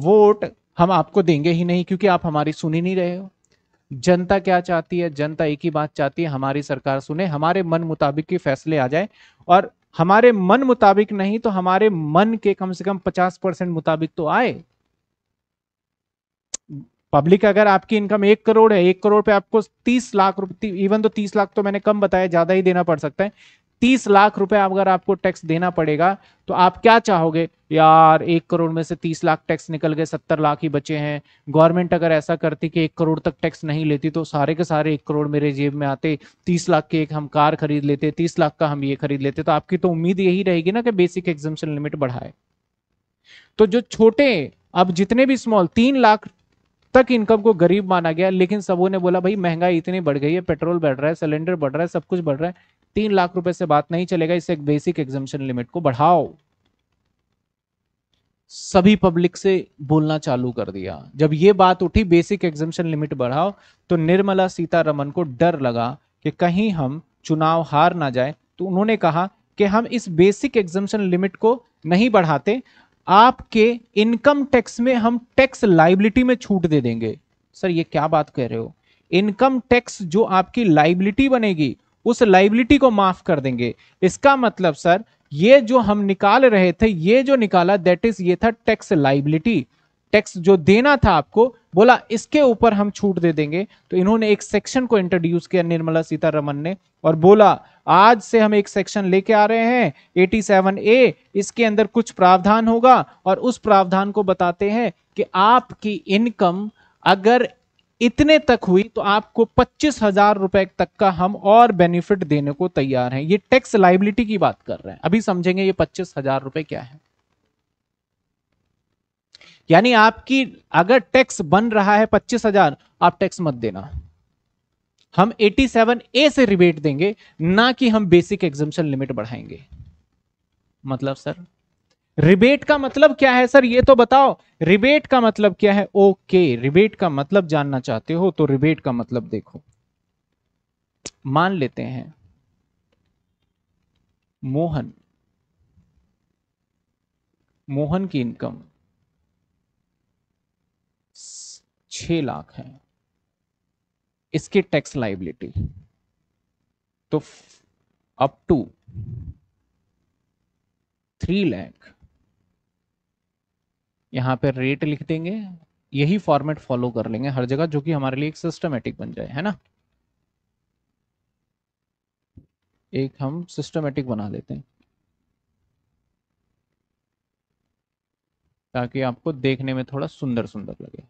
वोट हम आपको देंगे ही नहीं क्योंकि आप हमारी सुनी नहीं रहे हो जनता क्या चाहती है जनता एक ही बात चाहती है हमारी सरकार सुने हमारे मन मुताबिक के फैसले आ जाए और हमारे मन मुताबिक नहीं तो हमारे मन के कम से कम पचास परसेंट मुताबिक तो आए पब्लिक अगर आपकी इनकम एक करोड़ है एक करोड़ पे आपको तीस लाख रुपए इवन तो तीस लाख तो मैंने कम बताया ज्यादा ही देना पड़ सकता है तीस लाख रुपए अगर आपको टैक्स देना पड़ेगा तो आप क्या चाहोगे यार एक करोड़ में से तीस लाख टैक्स निकल गए सत्तर लाख ही बचे हैं गवर्नमेंट अगर ऐसा करती कि एक करोड़ तक टैक्स नहीं लेती तो सारे के सारे एक करोड़ मेरे जेब में आते तीस लाख के एक हम कार खरीद लेते तीस लाख का हम ये खरीद लेते तो आपकी तो उम्मीद यही रहेगी ना कि बेसिक एग्जामेशन लिमिट बढ़ाए तो जो छोटे अब जितने भी स्मॉल तीन लाख तक इनकम को गरीब माना गया लेकिन सबों ने बोला भाई महंगाई इतनी बढ़ गई है पेट्रोल बढ़ रहा है सिलेंडर बढ़ रहा है सब कुछ बढ़ रहा है तीन लाख रुपए से बात नहीं चलेगा इसे बेसिक एग्जामेशन लिमिट को बढ़ाओ सभी पब्लिक से बोलना चालू कर दिया जब ये बात उठी बेसिक एग्जामेशन लिमिट बढ़ाओ तो निर्मला सीतारमन को डर लगा कि कहीं हम चुनाव हार ना जाए तो उन्होंने कहा कि हम इस बेसिक एग्जामेशन लिमिट को नहीं बढ़ाते आपके इनकम टैक्स में हम टैक्स लाइबिलिटी में छूट दे देंगे सर ये क्या बात कह रहे हो इनकम टैक्स जो आपकी लाइबिलिटी बनेगी उस लाइबिलिटी को माफ कर देंगे इसका मतलब सर ये जो हम निकाल रहे थे ये जो निकाला दैट इज ये था टैक्स लाइबिलिटी टैक्स जो देना था आपको बोला इसके ऊपर हम छूट दे देंगे तो इन्होंने एक सेक्शन को इंट्रोड्यूस किया निर्मला सीतारमन ने और बोला आज से हम एक सेक्शन लेके आ रहे हैं 87 ए इसके अंदर कुछ प्रावधान होगा और उस प्रावधान को बताते हैं कि आपकी इनकम अगर इतने तक हुई तो आपको पच्चीस हजार रुपए तक का हम और बेनिफिट देने को तैयार हैं ये टैक्स लाइबिलिटी की बात कर रहे हैं अभी समझेंगे ये पच्चीस हजार रुपए क्या है यानी आपकी अगर टैक्स बन रहा है पच्चीस हजार आप टैक्स मत देना हम ए से रिबेट देंगे ना कि हम बेसिक एग्जामेशन लिमिट बढ़ाएंगे मतलब सर रिबेट का मतलब क्या है सर ये तो बताओ रिबेट का मतलब क्या है ओके रिबेट का मतलब जानना चाहते हो तो रिबेट का मतलब देखो मान लेते हैं मोहन मोहन की इनकम छ लाख है इसकी टैक्स लाइबिलिटी तो अप टू थ्री लैख यहां पर रेट लिख देंगे यही फॉर्मेट फॉलो कर लेंगे हर जगह जो कि हमारे लिए एक सिस्टमेटिक बन जाए है ना एक हम सिस्टमेटिक बना देते हैं ताकि आपको देखने में थोड़ा सुंदर सुंदर लगे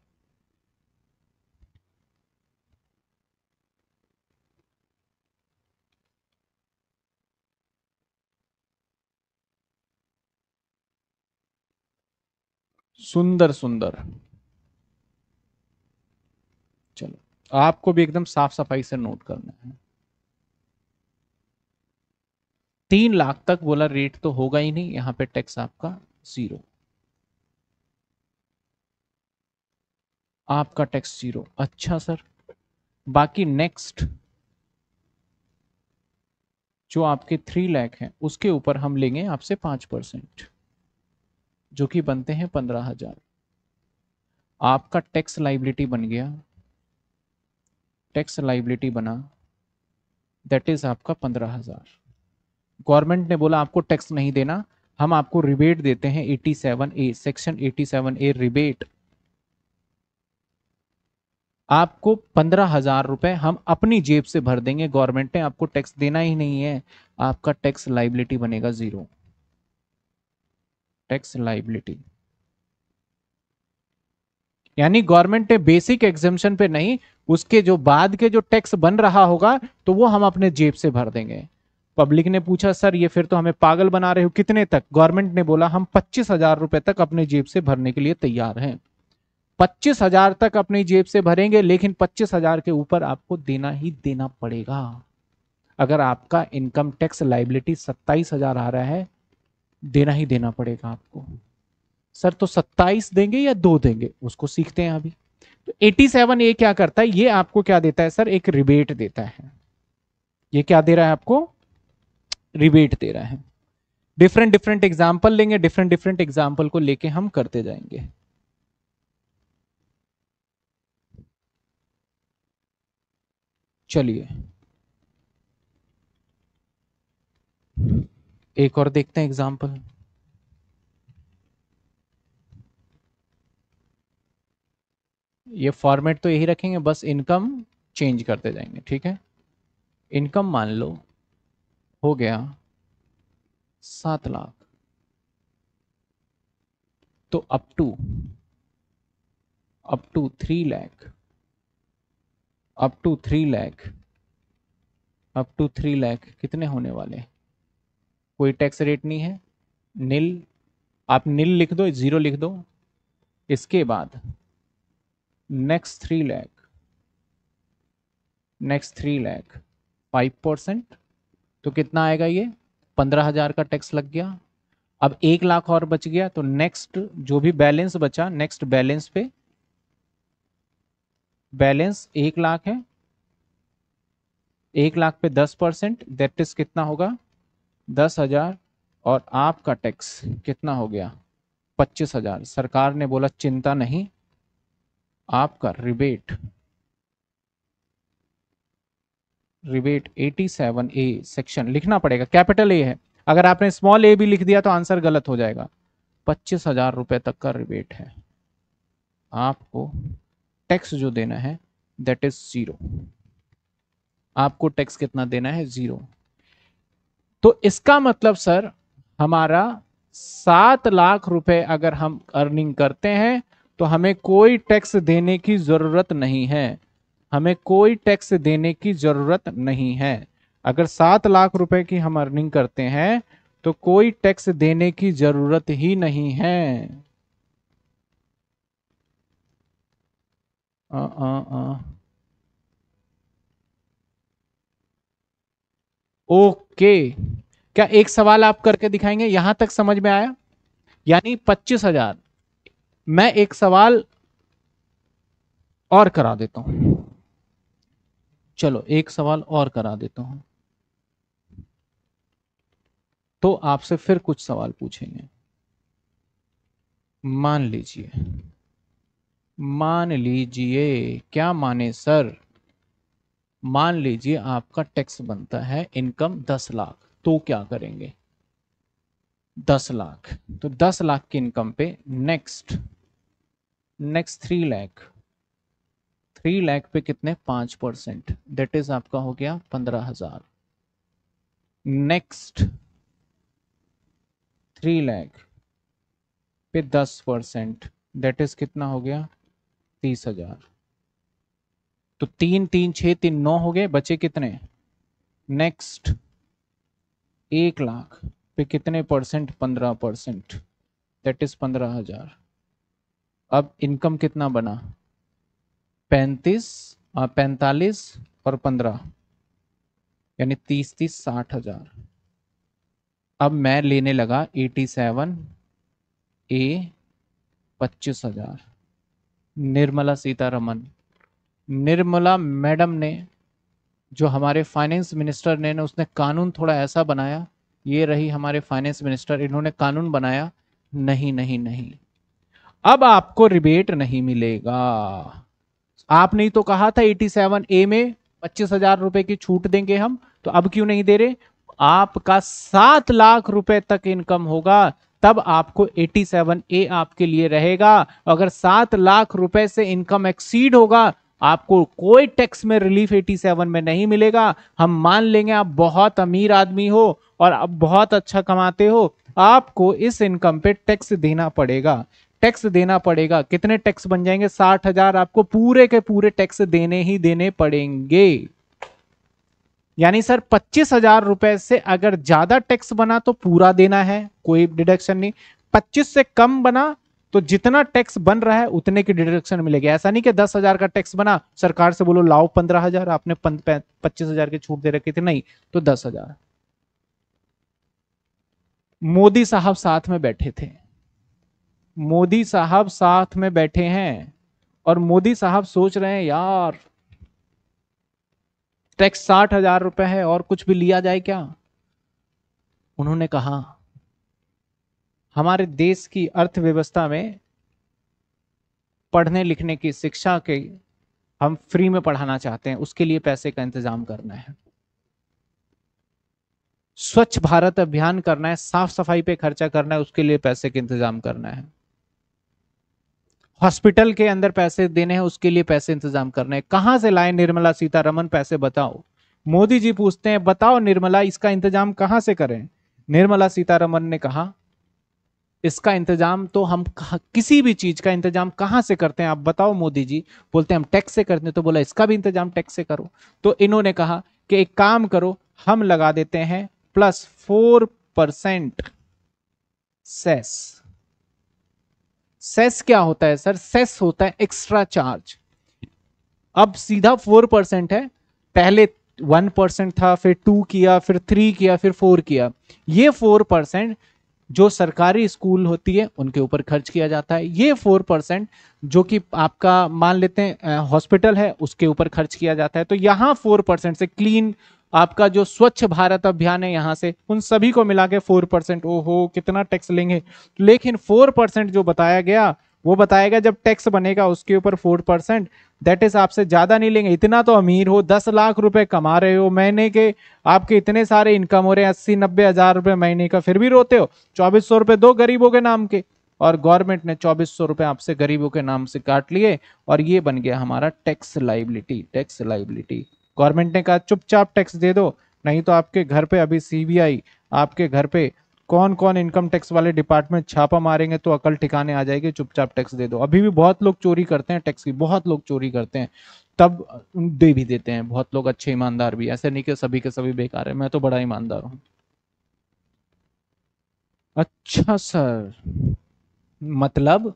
सुंदर सुंदर चलो आपको भी एकदम साफ सफाई से नोट करना है तीन लाख तक बोला रेट तो होगा ही नहीं यहां पे टैक्स आपका जीरो आपका टैक्स जीरो अच्छा सर बाकी नेक्स्ट जो आपके थ्री लाख हैं उसके ऊपर हम लेंगे आपसे पांच परसेंट जो कि बनते हैं पंद्रह हजार आपका टैक्स लाइबिलिटी बन गया टैक्स लाइबिलिटी बना दैट इज आपका पंद्रह हजार गवर्नमेंट ने बोला आपको टैक्स नहीं देना हम आपको रिबेट देते हैं 87 ए सेक्शन 87 ए रिबेट आपको पंद्रह हजार रुपए हम अपनी जेब से भर देंगे गवर्नमेंट ने आपको टैक्स देना ही नहीं है आपका टैक्स लाइबिलिटी बनेगा जीरो टैक्स लाइबिलिटी यानी गवर्नमेंट ने बेसिक एग्जामेशन पे नहीं उसके जो बाद के जो टैक्स बन रहा होगा तो वो हम अपने जेब से भर देंगे पब्लिक ने पूछा सर ये फिर तो हमें पागल बना रहे हो कितने तक गवर्नमेंट ने बोला हम पच्चीस हजार रुपए तक अपने जेब से भरने के लिए तैयार हैं पच्चीस हजार तक अपनी जेब से भरेंगे लेकिन पच्चीस हजार के ऊपर आपको देना ही देना पड़ेगा अगर आपका इनकम टैक्स लाइबिलिटी सत्ताईस हजार आ रहा है देना ही देना पड़ेगा आपको सर तो 27 देंगे या दो देंगे उसको सीखते हैं अभी तो 87 ए क्या करता है ये आपको क्या देता है सर एक रिबेट देता है ये क्या दे रहा है आपको रिबेट दे रहा है डिफरेंट डिफरेंट एग्जाम्पल लेंगे डिफरेंट डिफरेंट एग्जाम्पल को लेके हम करते जाएंगे चलिए एक और देखते हैं एग्जाम्पल ये फॉर्मेट तो यही रखेंगे बस इनकम चेंज करते जाएंगे ठीक है इनकम मान लो हो गया सात लाख तो up to up to three lakh up to three lakh up to three lakh कितने होने वाले हैं कोई टैक्स रेट नहीं है नील आप नील लिख दो ज़ीरो लिख दो इसके बाद next three lakh next three lakh five percent तो कितना आएगा ये पंद्रह हज़ार का टैक्स लग गया अब एक लाख और बच गया तो नेक्स्ट जो भी बैलेंस बचा नेक्स्ट बैलेंस पे बैलेंस एक लाख है एक लाख पे दस परसेंट दैट इज कितना होगा दस हजार और आपका टैक्स कितना हो गया पच्चीस हजार सरकार ने बोला चिंता नहीं आपका रिबेट रिबेट 87 ए सेक्शन लिखना पड़ेगा कैपिटल ए है अगर आपने स्मॉल ए भी लिख दिया तो आंसर गलत हो जाएगा पच्चीस हजार रुपए तक का रिबेट है आपको टैक्स जो देना है दैट इज जीरो आपको टैक्स कितना देना है जीरो तो इसका मतलब सर हमारा सात लाख रुपए अगर हम अर्निंग करते हैं तो हमें कोई टैक्स देने की ज़रूरत नहीं है हमें कोई टैक्स देने की ज़रूरत नहीं है अगर सात लाख रुपए की हम अर्निंग करते हैं तो कोई टैक्स देने की ज़रूरत ही नहीं है आ, आ, आ. ओके क्या एक सवाल आप करके दिखाएंगे यहां तक समझ में आया यानी पच्चीस हजार मैं एक सवाल और करा देता हूं चलो एक सवाल और करा देता हूं तो आपसे फिर कुछ सवाल पूछेंगे मान लीजिए मान लीजिए क्या माने सर मान लीजिए आपका टैक्स बनता है इनकम दस लाख तो क्या करेंगे दस लाख तो दस लाख की इनकम पे next next three lakh three lakh पे कितने पांच परसेंट दैट इज आपका हो गया पंद्रह हजार नेक्स्ट थ्री लाख पे दस परसेंट दैट इज कितना हो गया तीस हजार तो तीन तीन छ तीन नौ हो गए बचे कितने नेक्स्ट एक लाख पे कितने परसेंट पंद्रह परसेंट दैट इज पंद्रह हजार अब इनकम कितना बना पैंतीस पैंतालीस और पंद्रह यानी तीस तीस साठ हजार अब मैं लेने लगा एटी सेवन ए पच्चीस हजार निर्मला सीतारमन निर्मला मैडम ने जो हमारे फाइनेंस मिनिस्टर ने उसने कानून थोड़ा ऐसा बनाया ये रही हमारे फाइनेंस मिनिस्टर इन्होंने कानून बनाया नहीं नहीं नहीं अब आपको रिबेट नहीं मिलेगा आपने तो कहा था 87 ए में पच्चीस हजार रुपए की छूट देंगे हम तो अब क्यों नहीं दे रहे आपका सात लाख रुपए तक इनकम होगा तब आपको 87 ए आपके लिए रहेगा अगर सात लाख रुपए से इनकम एक्सीड होगा आपको कोई टैक्स में रिलीफ 87 में नहीं मिलेगा हम मान लेंगे आप बहुत अमीर आदमी हो और आप बहुत अच्छा कमाते हो आपको इस इनकम पे टैक्स देना पड़ेगा टैक्स देना पड़ेगा कितने टैक्स बन जाएंगे साठ हजार आपको पूरे के पूरे टैक्स देने ही देने पड़ेंगे यानी सर पच्चीस हजार रुपए से अगर ज्यादा टैक्स बना तो पूरा देना है कोई डिडक्शन नहीं पच्चीस से कम बना तो जितना टैक्स बन रहा है उतने की डिडक्शन मिलेगी ऐसा नहीं कि दस हजार का टैक्स बना सरकार से बोलो लाओ पंद्रह हजार आपने पच्चीस हजार की छूट दे रखी थी नहीं तो दस हजार मोदी साहब साथ में बैठे थे मोदी साहब साथ में बैठे हैं और मोदी साहब सोच रहे हैं यार टैक्स साठ हजार रुपए है और कुछ भी लिया जाए क्या उन्होंने कहा हमारे देश की अर्थव्यवस्था में पढ़ने लिखने की शिक्षा के हम फ्री में पढ़ाना चाहते हैं उसके लिए पैसे का इंतजाम करना है स्वच्छ भारत अभियान करना है साफ सफाई पे खर्चा करना है उसके लिए पैसे का इंतजाम करना है हॉस्पिटल के अंदर पैसे देने हैं उसके लिए पैसे इंतजाम करना है कहां से लाए निर्मला सीतारमन पैसे बताओ मोदी जी पूछते हैं बताओ निर्मला इसका इंतजाम कहां से करें निर्मला सीतारमन ने कहा इसका इंतजाम तो हम किसी भी चीज का इंतजाम कहां से करते हैं आप बताओ मोदी जी बोलते हैं हम टैक्स से करते हैं तो बोला इसका भी इंतजाम टैक्स से करो तो इन्होंने कहा कि एक काम करो हम लगा देते हैं plus four percent cess cess क्या होता है सर सेस होता है एक्स्ट्रा चार्ज अब सीधा फोर परसेंट है पहले वन परसेंट था फिर टू किया फिर थ्री किया फिर फोर किया ये फोर परसेंट जो सरकारी स्कूल होती है उनके ऊपर खर्च किया जाता है ये फोर परसेंट जो कि आपका मान लेते हैं हॉस्पिटल है उसके ऊपर खर्च किया जाता है तो यहाँ फोर परसेंट से क्लीन आपका जो स्वच्छ भारत अभियान है यहाँ से उन सभी को मिला के फोर परसेंट ओहो कितना टैक्स लेंगे लेकिन फोर परसेंट जो बताया गया वो बताएगा जब टैक्स बनेगा उसके ऊपर फोर परसेंट दैट इज आपसे ज्यादा नहीं लेंगे इतना तो अमीर हो दस लाख रुपए कमा रहे हो महीने के आपके इतने सारे इनकम हो रहे हैं अस्सी नब्बे हजार रुपए महीने का फिर भी रोते हो चौबीस सौ रुपए दो गरीबों के नाम के और गवर्नमेंट ने चौबीस सौ रुपए आपसे गरीबों के नाम से काट लिए और ये बन गया हमारा tax liability tax liability government ने कहा चुपचाप टैक्स दे दो नहीं तो आपके घर पे अभी सी आपके घर पे कौन कौन इनकम टैक्स वाले डिपार्टमेंट छापा मारेंगे तो अकल ठिकाने आ जाएगी चुपचाप टैक्स दे दो अभी भी बहुत लोग चोरी करते हैं टैक्स की बहुत लोग चोरी करते हैं तब दे भी देते हैं बहुत लोग अच्छे ईमानदार भी ऐसे नहीं कि सभी के सभी बेकार है मैं तो बड़ा ईमानदार हूँ अच्छा सर मतलब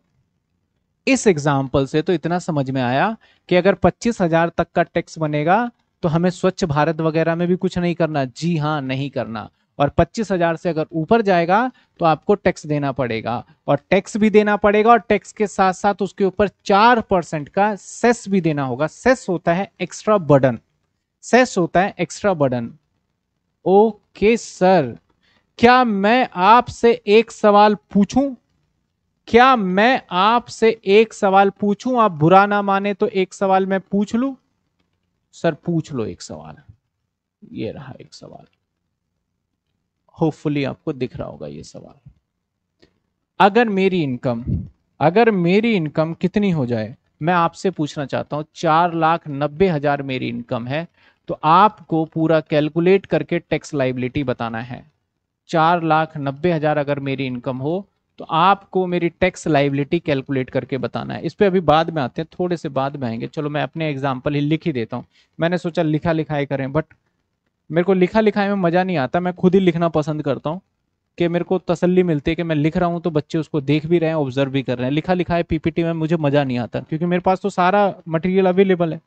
इस एग्जाम्पल से तो इतना समझ में आया कि अगर पच्चीस हजार तक का टैक्स बनेगा तो हमें स्वच्छ भारत वगैरह में भी कुछ नहीं करना जी हाँ नहीं करना और 25,000 से अगर ऊपर जाएगा तो आपको टैक्स देना पड़ेगा और टैक्स भी देना पड़ेगा और टैक्स के साथ साथ उसके ऊपर चार परसेंट का सेस भी देना होगा सेस होता है एक्स्ट्रा बर्डन सेस होता है एक्स्ट्रा बर्डन ओके सर क्या मैं आपसे एक सवाल पूछूं क्या मैं आपसे एक सवाल पूछूं आप बुरा ना माने तो एक सवाल मैं पूछ लू सर पूछ लो एक सवाल ये रहा एक सवाल होपफुली आपको दिख रहा होगा ये सवाल अगर मेरी इनकम अगर मेरी इनकम कितनी हो जाए मैं आपसे पूछना चाहता हूं चार लाख नब्बे हजार मेरी इनकम है तो आपको पूरा कैलकुलेट करके टैक्स लाइबिलिटी बताना है चार लाख नब्बे हजार अगर मेरी इनकम हो तो आपको मेरी टैक्स लाइबिलिटी कैलकुलेट करके बताना है इस पर अभी बाद में आते हैं थोड़े से बाद में आएंगे चलो मैं अपने एग्जाम्पल ही लिख ही देता हूँ मैंने सोचा लिखा लिखाई करें बट मेरे को लिखा लिखाई में मज़ा नहीं आता मैं खुद ही लिखना पसंद करता हूँ कि मेरे को तसल्ली मिलती है कि मैं लिख रहा हूँ तो बच्चे उसको देख भी रहे हैं ऑब्जर्व भी कर रहे हैं लिखा लिखा है पीपीटी में मुझे मज़ा नहीं आता क्योंकि मेरे पास तो सारा मटेरियल अवेलेबल है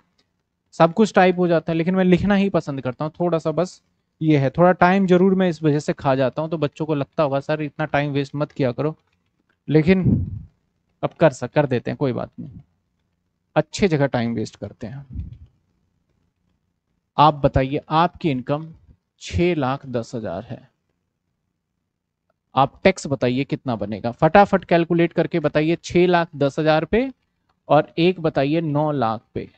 सब कुछ टाइप हो जाता है लेकिन मैं लिखना ही पसंद करता हूँ थोड़ा सा बस ये है थोड़ा टाइम जरूर मैं इस वजह से खा जाता हूँ तो बच्चों को लगता होगा सर इतना टाइम वेस्ट मत किया करो लेकिन अब कर सक कर देते हैं कोई बात नहीं अच्छे जगह टाइम वेस्ट करते हैं आप बताइए आपकी इनकम छह लाख दस हजार है आप टैक्स बताइए कितना बनेगा फटाफट कैलकुलेट करके बताइए छह लाख दस हजार पे और एक बताइए नौ लाख पे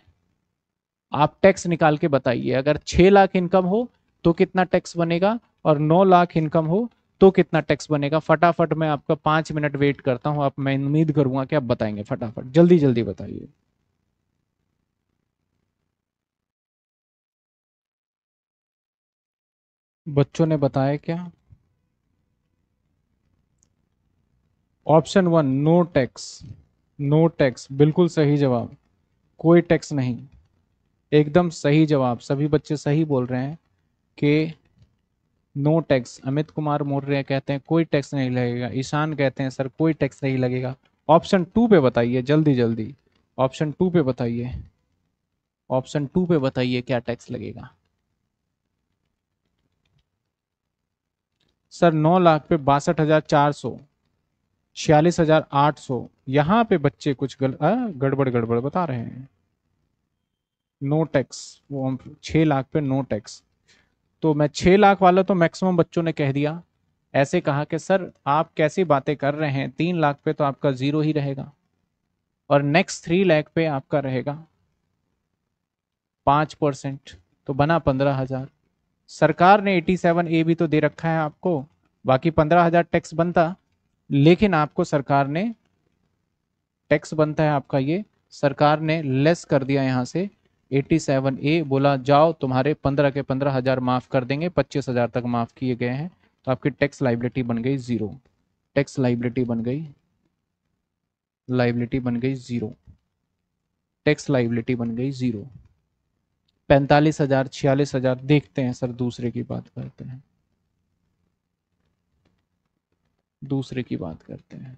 आप टैक्स निकाल के बताइए अगर छह लाख इनकम हो तो कितना टैक्स बनेगा और नौ लाख इनकम हो तो कितना टैक्स बनेगा फटाफट मैं आपका पांच मिनट वेट करता हूं आप मैं उम्मीद करूंगा कि आप बताएंगे फटाफट जल्दी जल्दी बताइए बच्चों ने बताया क्या option one no tax no tax बिल्कुल सही जवाब कोई टैक्स नहीं एकदम सही जवाब सभी बच्चे सही बोल रहे हैं कि नो टैक्स अमित कुमार मौर्य कहते हैं कोई टैक्स नहीं लगेगा ईशान कहते हैं सर कोई टैक्स नहीं लगेगा ऑप्शन टू पे बताइए जल्दी जल्दी ऑप्शन टू पे बताइए ऑप्शन टू पे बताइए क्या टैक्स लगेगा सर नौ लाख पे बासठ हजार चार सौ छियालीस हजार आठ सौ यहाँ पे बच्चे कुछ गड़बड़ गड़बड़ बता रहे हैं नो टैक्स वो हम छः लाख पे नो टैक्स तो मैं छः लाख वाला तो मैक्सिमम बच्चों ने कह दिया ऐसे कहा कि सर आप कैसी बातें कर रहे हैं तीन लाख पे तो आपका ज़ीरो ही रहेगा और नेक्स्ट थ्री लाख पे आपका रहेगा पाँच परसेंट तो बना पंद्रह हज़ार सरकार ने 87 ए भी तो दे रखा है आपको बाकी 15000 टैक्स बनता लेकिन आपको सरकार ने टैक्स बनता है आपका ये सरकार ने लेस कर दिया यहाँ से 87 ए बोला जाओ तुम्हारे 15 के 15000 माफ़ कर देंगे 25000 तक माफ़ किए गए हैं तो आपकी टैक्स लाइबिलिटी बन गई ज़ीरो टैक्स लाइबिलिटी बन गई लाइबिलिटी बन गई ज़ीरो टैक्स लाइबिलिटी बन गई ज़ीरो पैंतालीस हजार छियालीस हजार देखते हैं सर दूसरे की बात करते हैं दूसरे की बात करते हैं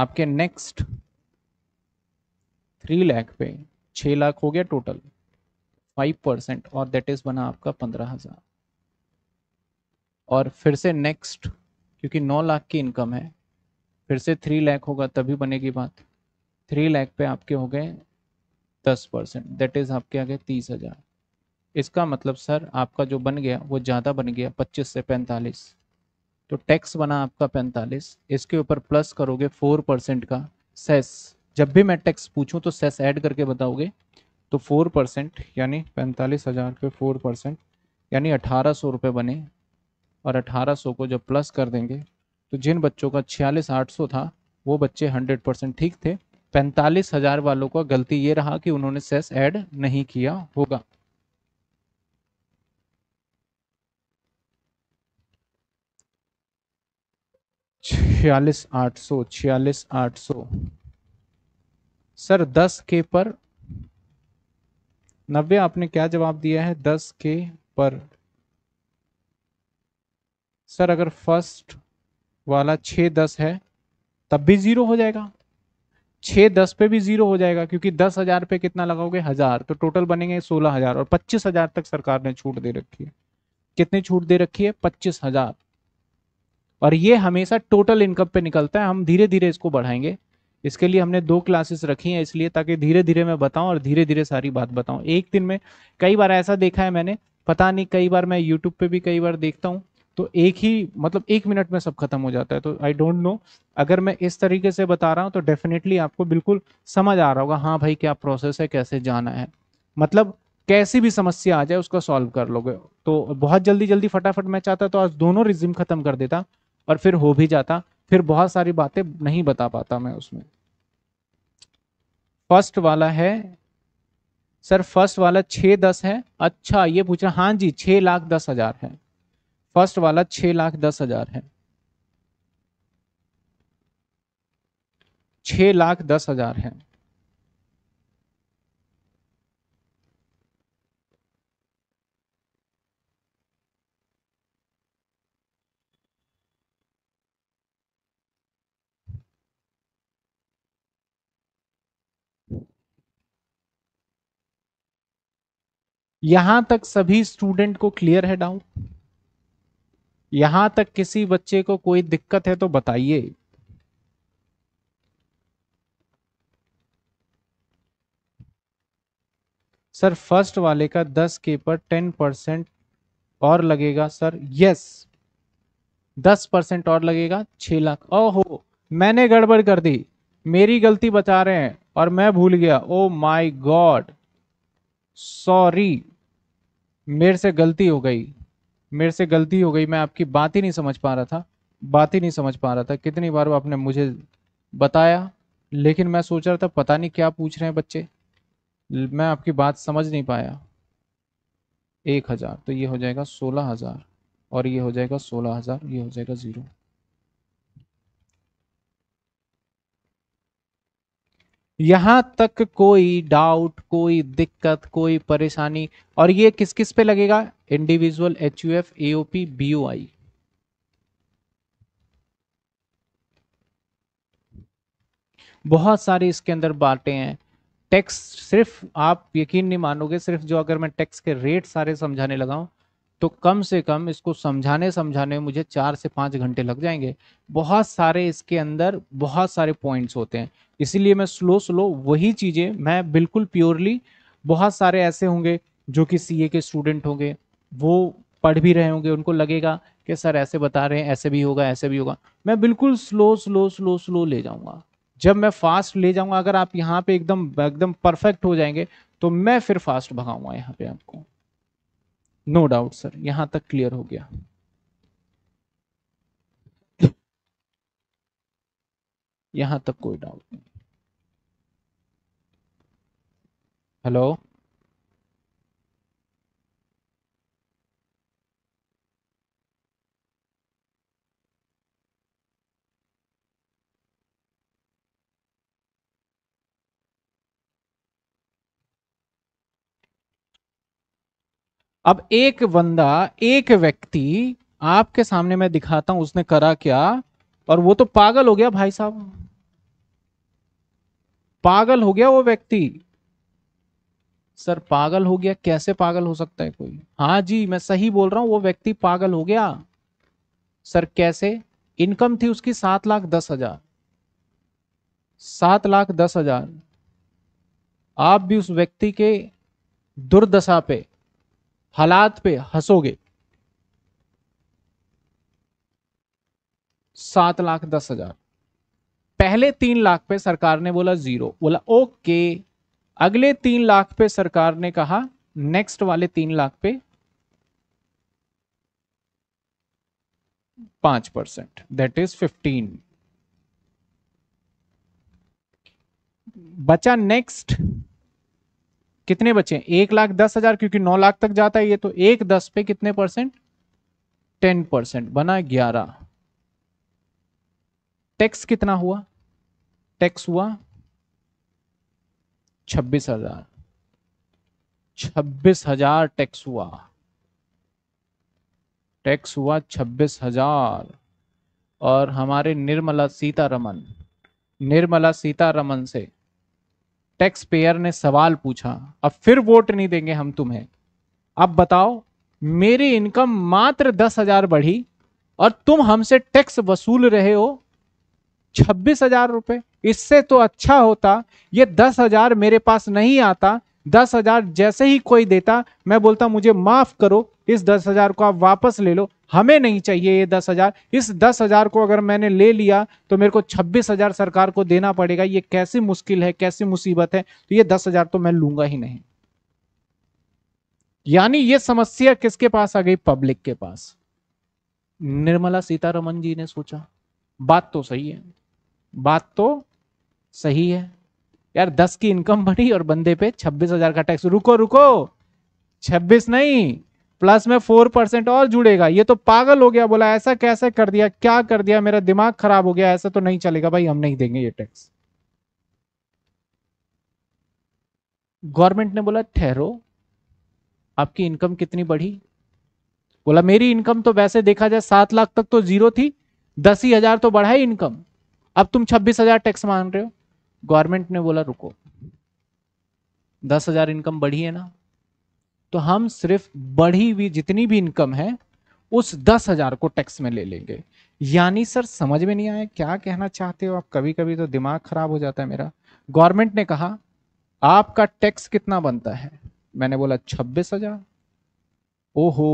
आपके नेक्स्ट थ्री लाख पे छह लाख हो गया टोटल फाइव परसेंट और देट इज़ बना आपका पंद्रह हज़ार और फिर से नेक्स्ट क्योंकि नौ लाख की इनकम है फिर से थ्री लाख होगा तभी बनेगी बात थ्री लाख पे आपके हो गए दस परसेंट दैट इज़ आपके आगे तीस हज़ार इसका मतलब सर आपका जो बन गया वो ज़्यादा बन गया पच्चीस से पैंतालीस तो टैक्स बना आपका पैंतालीस इसके ऊपर प्लस करोगे फोर परसेंट का सेस जब भी मैं टैक्स पूछूं तो सेस ऐड करके बताओगे तो फोर परसेंट यानी पैंतालीस हज़ार पे फोर परसेंट यानी अठारह सौ रुपये बने और अठारह सौ को जब प्लस कर देंगे तो जिन बच्चों का छियालीस आठ सौ था वो बच्चे हंड्रेड परसेंट ठीक थे पैंतालीस हज़ार वालों का गलती ये रहा कि उन्होंने सेस ऐड नहीं किया होगा छियालीस आठ सौ छियालीस आठ सौ सर दस के पर नब्बे आपने क्या जवाब दिया है दस के पर सर अगर फर्स्ट वाला छ दस है तब भी ज़ीरो हो जाएगा छ दस पे भी ज़ीरो हो जाएगा क्योंकि दस हज़ार पे कितना लगाओगे हज़ार तो टोटल बनेंगे सोलह हज़ार और पच्चीस हज़ार तक सरकार ने छूट दे रखी है कितनी छूट दे रखी है पच्चीस हज़ार और ये हमेशा टोटल इनकम पे निकलता है हम धीरे धीरे इसको बढ़ाएंगे इसके लिए हमने दो क्लासेस रखी हैं इसलिए ताकि धीरे धीरे मैं बताऊं और धीरे धीरे सारी बात बताऊं एक दिन में कई बार ऐसा देखा है मैंने पता नहीं कई बार मैं यूट्यूब पे भी कई बार देखता हूँ तो एक ही मतलब एक मिनट में सब खत्म हो जाता है तो आई डोंट नो अगर मैं इस तरीके से बता रहा हूँ तो डेफिनेटली आपको बिल्कुल समझ आ रहा होगा हाँ भाई क्या प्रोसेस है कैसे जाना है मतलब कैसी भी समस्या आ जाए उसका सॉल्व कर लोगे तो बहुत जल्दी जल्दी फटाफट मैं चाहता तो आज दोनों रिज्यूम खत्म कर देता और फिर हो भी जाता फिर बहुत सारी बातें नहीं बता पाता मैं उसमें फर्स्ट वाला है सर फर्स्ट वाला छ दस है अच्छा ये पूछ रहा हाँ जी छ लाख दस हज़ार है फर्स्ट वाला छ लाख दस हज़ार है छ लाख दस हज़ार है यहां तक सभी स्टूडेंट को क्लियर है डाउट यहां तक किसी बच्चे को कोई दिक्कत है तो बताइए सर फर्स्ट वाले का दस के पर टेन परसेंट और लगेगा सर यस दस परसेंट और लगेगा छह लाख ओहो मैंने गड़बड़ कर दी मेरी गलती बता रहे हैं और मैं भूल गया ओ माय गॉड सॉरी मेरे से गलती हो गई मेरे से गलती हो गई मैं आपकी बात ही नहीं समझ पा रहा था बात ही नहीं समझ पा रहा था कितनी बार आपने मुझे बताया लेकिन मैं सोच रहा था पता नहीं क्या पूछ रहे हैं बच्चे मैं आपकी बात समझ नहीं पाया एक हज़ार तो ये हो जाएगा सोलह हज़ार और ये हो जाएगा सोलह हज़ार ये हो जाएगा ज़ीरो यहां तक कोई डाउट कोई दिक्कत कोई परेशानी और ये किस किस पे लगेगा individual H U F AOP P B I बहुत सारे इसके अंदर बातें हैं टैक्स सिर्फ आप यकीन नहीं मानोगे सिर्फ जो अगर मैं टैक्स के रेट सारे समझाने लगा तो कम से कम इसको समझाने समझाने मुझे चार से पाँच घंटे लग जाएंगे बहुत सारे इसके अंदर बहुत सारे पॉइंट्स होते हैं इसीलिए मैं स्लो स्लो वही चीज़ें मैं बिल्कुल प्योरली बहुत सारे ऐसे होंगे जो कि सीए के स्टूडेंट होंगे वो पढ़ भी रहे होंगे उनको लगेगा कि सर ऐसे बता रहे हैं ऐसे भी होगा ऐसे भी होगा मैं बिल्कुल स्लो स्लो स्लो स्लो ले जाऊँगा जब मैं फास्ट ले जाऊँगा अगर आप यहाँ पे एकदम एकदम परफेक्ट हो जाएंगे तो मैं फिर फास्ट भगाऊँगा यहाँ पे आपको नो डाउट सर यहां तक क्लियर हो गया यहां तक कोई डाउट नहीं हेलो अब एक बंदा एक व्यक्ति आपके सामने मैं दिखाता हूं उसने करा क्या और वो तो पागल हो गया भाई साहब पागल हो गया वो व्यक्ति सर पागल हो गया कैसे पागल हो सकता है कोई हाँ जी मैं सही बोल रहा हूं वो व्यक्ति पागल हो गया सर कैसे इनकम थी उसकी सात लाख दस हजार सात लाख दस हजार आप भी उस व्यक्ति के दुर्दशा पे हालात पे हंसोगे सात लाख दस हजार पहले तीन लाख पे सरकार ने बोला जीरो बोला ओके अगले तीन लाख पे सरकार ने कहा नेक्स्ट वाले तीन लाख पे पांच परसेंट दैट इज फिफ्टीन बचा नेक्स्ट कितने बचे एक लाख दस हजार क्योंकि नौ लाख तक जाता है ये तो एक दस पे कितने परसेंट टेन परसेंट बना ग्यारह टैक्स कितना हुआ टैक्स हुआ छब्बीस हजार छब्बीस हजार टैक्स हुआ टैक्स हुआ छब्बीस हजार और हमारे निर्मला सीतारमन निर्मला सीतारमन से टैक्स पेयर ने सवाल पूछा अब फिर वोट नहीं देंगे हम तुम्हें अब बताओ मेरी इनकम मात्र दस हजार बढ़ी और तुम हमसे टैक्स वसूल रहे हो छब्बीस हजार रुपये इससे तो अच्छा होता ये दस हजार मेरे पास नहीं आता दस हजार जैसे ही कोई देता मैं बोलता मुझे माफ करो इस दस हजार को आप वापस ले लो हमें नहीं चाहिए ये दस हजार इस दस हजार को अगर मैंने ले लिया तो मेरे को छब्बीस हजार सरकार को देना पड़ेगा ये कैसी मुश्किल है कैसी मुसीबत है तो ये दस हजार तो मैं लूंगा ही नहीं यानी ये समस्या किसके पास आ गई पब्लिक के पास निर्मला सीतारमन जी ने सोचा बात तो सही है बात तो सही है यार दस की इनकम बढ़ी और बंदे पे छब्बीस हजार का टैक्स रुको रुको छब्बीस नहीं प्लस में फोर परसेंट और जुड़ेगा ये तो पागल हो गया बोला ऐसा कैसे कर दिया क्या कर दिया मेरा दिमाग खराब हो गया ऐसा तो नहीं चलेगा भाई हम नहीं देंगे ये टैक्स गवर्नमेंट ने बोला ठहरो आपकी इनकम कितनी बढ़ी बोला मेरी इनकम तो वैसे देखा जाए सात लाख तक तो जीरो थी दस ही हजार तो बढ़ा है इनकम अब तुम छब्बीस हजार टैक्स मांग रहे हो गवर्नमेंट ने बोला रुको दस हजार इनकम बढ़ी है ना तो हम सिर्फ बढ़ी हुई जितनी भी इनकम है उस दस हजार को टैक्स में ले लेंगे यानी सर समझ में नहीं आया क्या कहना चाहते हो आप कभी कभी तो दिमाग खराब हो जाता है मेरा गवर्नमेंट ने कहा आपका टैक्स कितना बनता है मैंने बोला छब्बीस हजार ओहो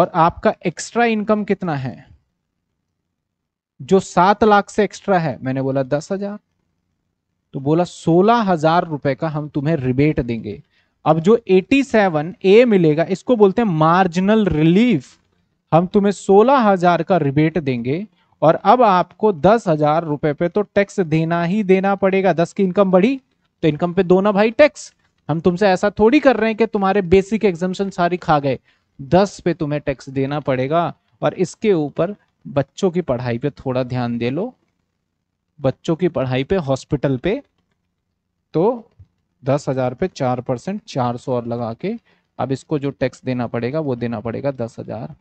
और आपका एक्स्ट्रा इनकम कितना है जो सात लाख से एक्स्ट्रा है मैंने बोला दस हजार तो बोला सोलह हजार रुपए का हम तुम्हें रिबेट देंगे अब जो 87 ए मिलेगा इसको बोलते हैं मार्जिनल रिलीफ हम तुम्हें सोलह हजार का रिबेट देंगे और अब आपको दस हजार रुपए पे तो टैक्स देना ही देना पड़ेगा दस की इनकम बढ़ी तो इनकम पे दो ना भाई टैक्स हम तुमसे ऐसा थोड़ी कर रहे हैं कि तुम्हारे बेसिक एग्जामेशन सारी खा गए दस पे तुम्हें टैक्स देना पड़ेगा और इसके ऊपर बच्चों की पढ़ाई पे थोड़ा ध्यान दे लो बच्चों की पढ़ाई पे हॉस्पिटल पे तो दस हजार पे चार परसेंट चार सौ और लगा के अब इसको जो टैक्स देना पड़ेगा वो देना पड़ेगा दस हजार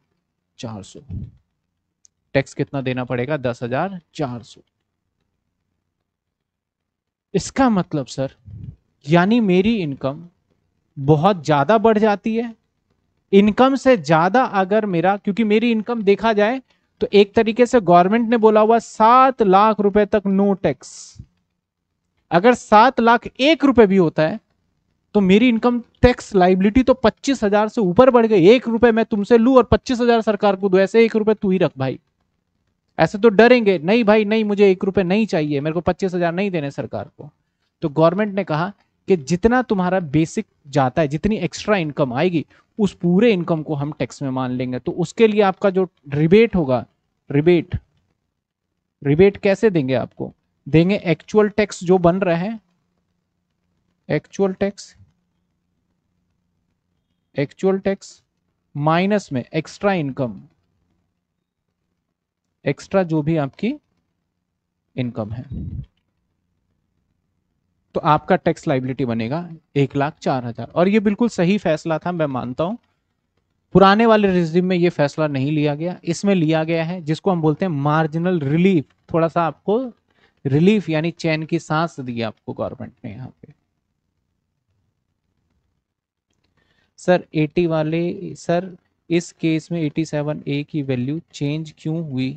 चार सौ टैक्स कितना देना पड़ेगा दस हजार चार सौ इसका मतलब सर यानी मेरी इनकम बहुत ज्यादा बढ़ जाती है इनकम से ज्यादा अगर मेरा क्योंकि मेरी इनकम देखा जाए तो एक तरीके से गवर्नमेंट ने बोला हुआ सात लाख रुपए तक नो टैक्स अगर सात लाख एक रुपए भी होता है तो मेरी इनकम टैक्स लाइबिलिटी तो पच्चीस हजार से ऊपर बढ़ गई एक रुपए मैं तुमसे लू और पच्चीस हजार सरकार को दो ऐसे एक रुपए तू ही रख भाई ऐसे तो डरेंगे नहीं भाई नहीं मुझे एक रुपए नहीं चाहिए मेरे को पच्चीस हजार नहीं देने सरकार को तो गवर्नमेंट ने कहा कि जितना तुम्हारा बेसिक जाता है जितनी एक्स्ट्रा इनकम आएगी उस पूरे इनकम को हम टैक्स में मान लेंगे तो उसके लिए आपका जो रिबेट होगा रिबेट रिबेट कैसे देंगे आपको देंगे एक्चुअल टैक्स जो बन रहा है actual tax actual tax minus में एक्स्ट्रा इनकम एक्स्ट्रा जो भी आपकी इनकम है तो आपका टैक्स लाइबिलिटी बनेगा एक लाख चार हजार और ये बिल्कुल सही फैसला था मैं मानता हूं पुराने वाले रिजिम में ये फैसला नहीं लिया गया इसमें लिया गया है जिसको हम बोलते हैं मार्जिनल रिलीफ थोड़ा सा आपको रिलीफ यानी चैन की सांस दी आपको गवर्नमेंट ने यहाँ पे सर 80 वाले सर इस केस में 87 ए की वैल्यू चेंज क्यों हुई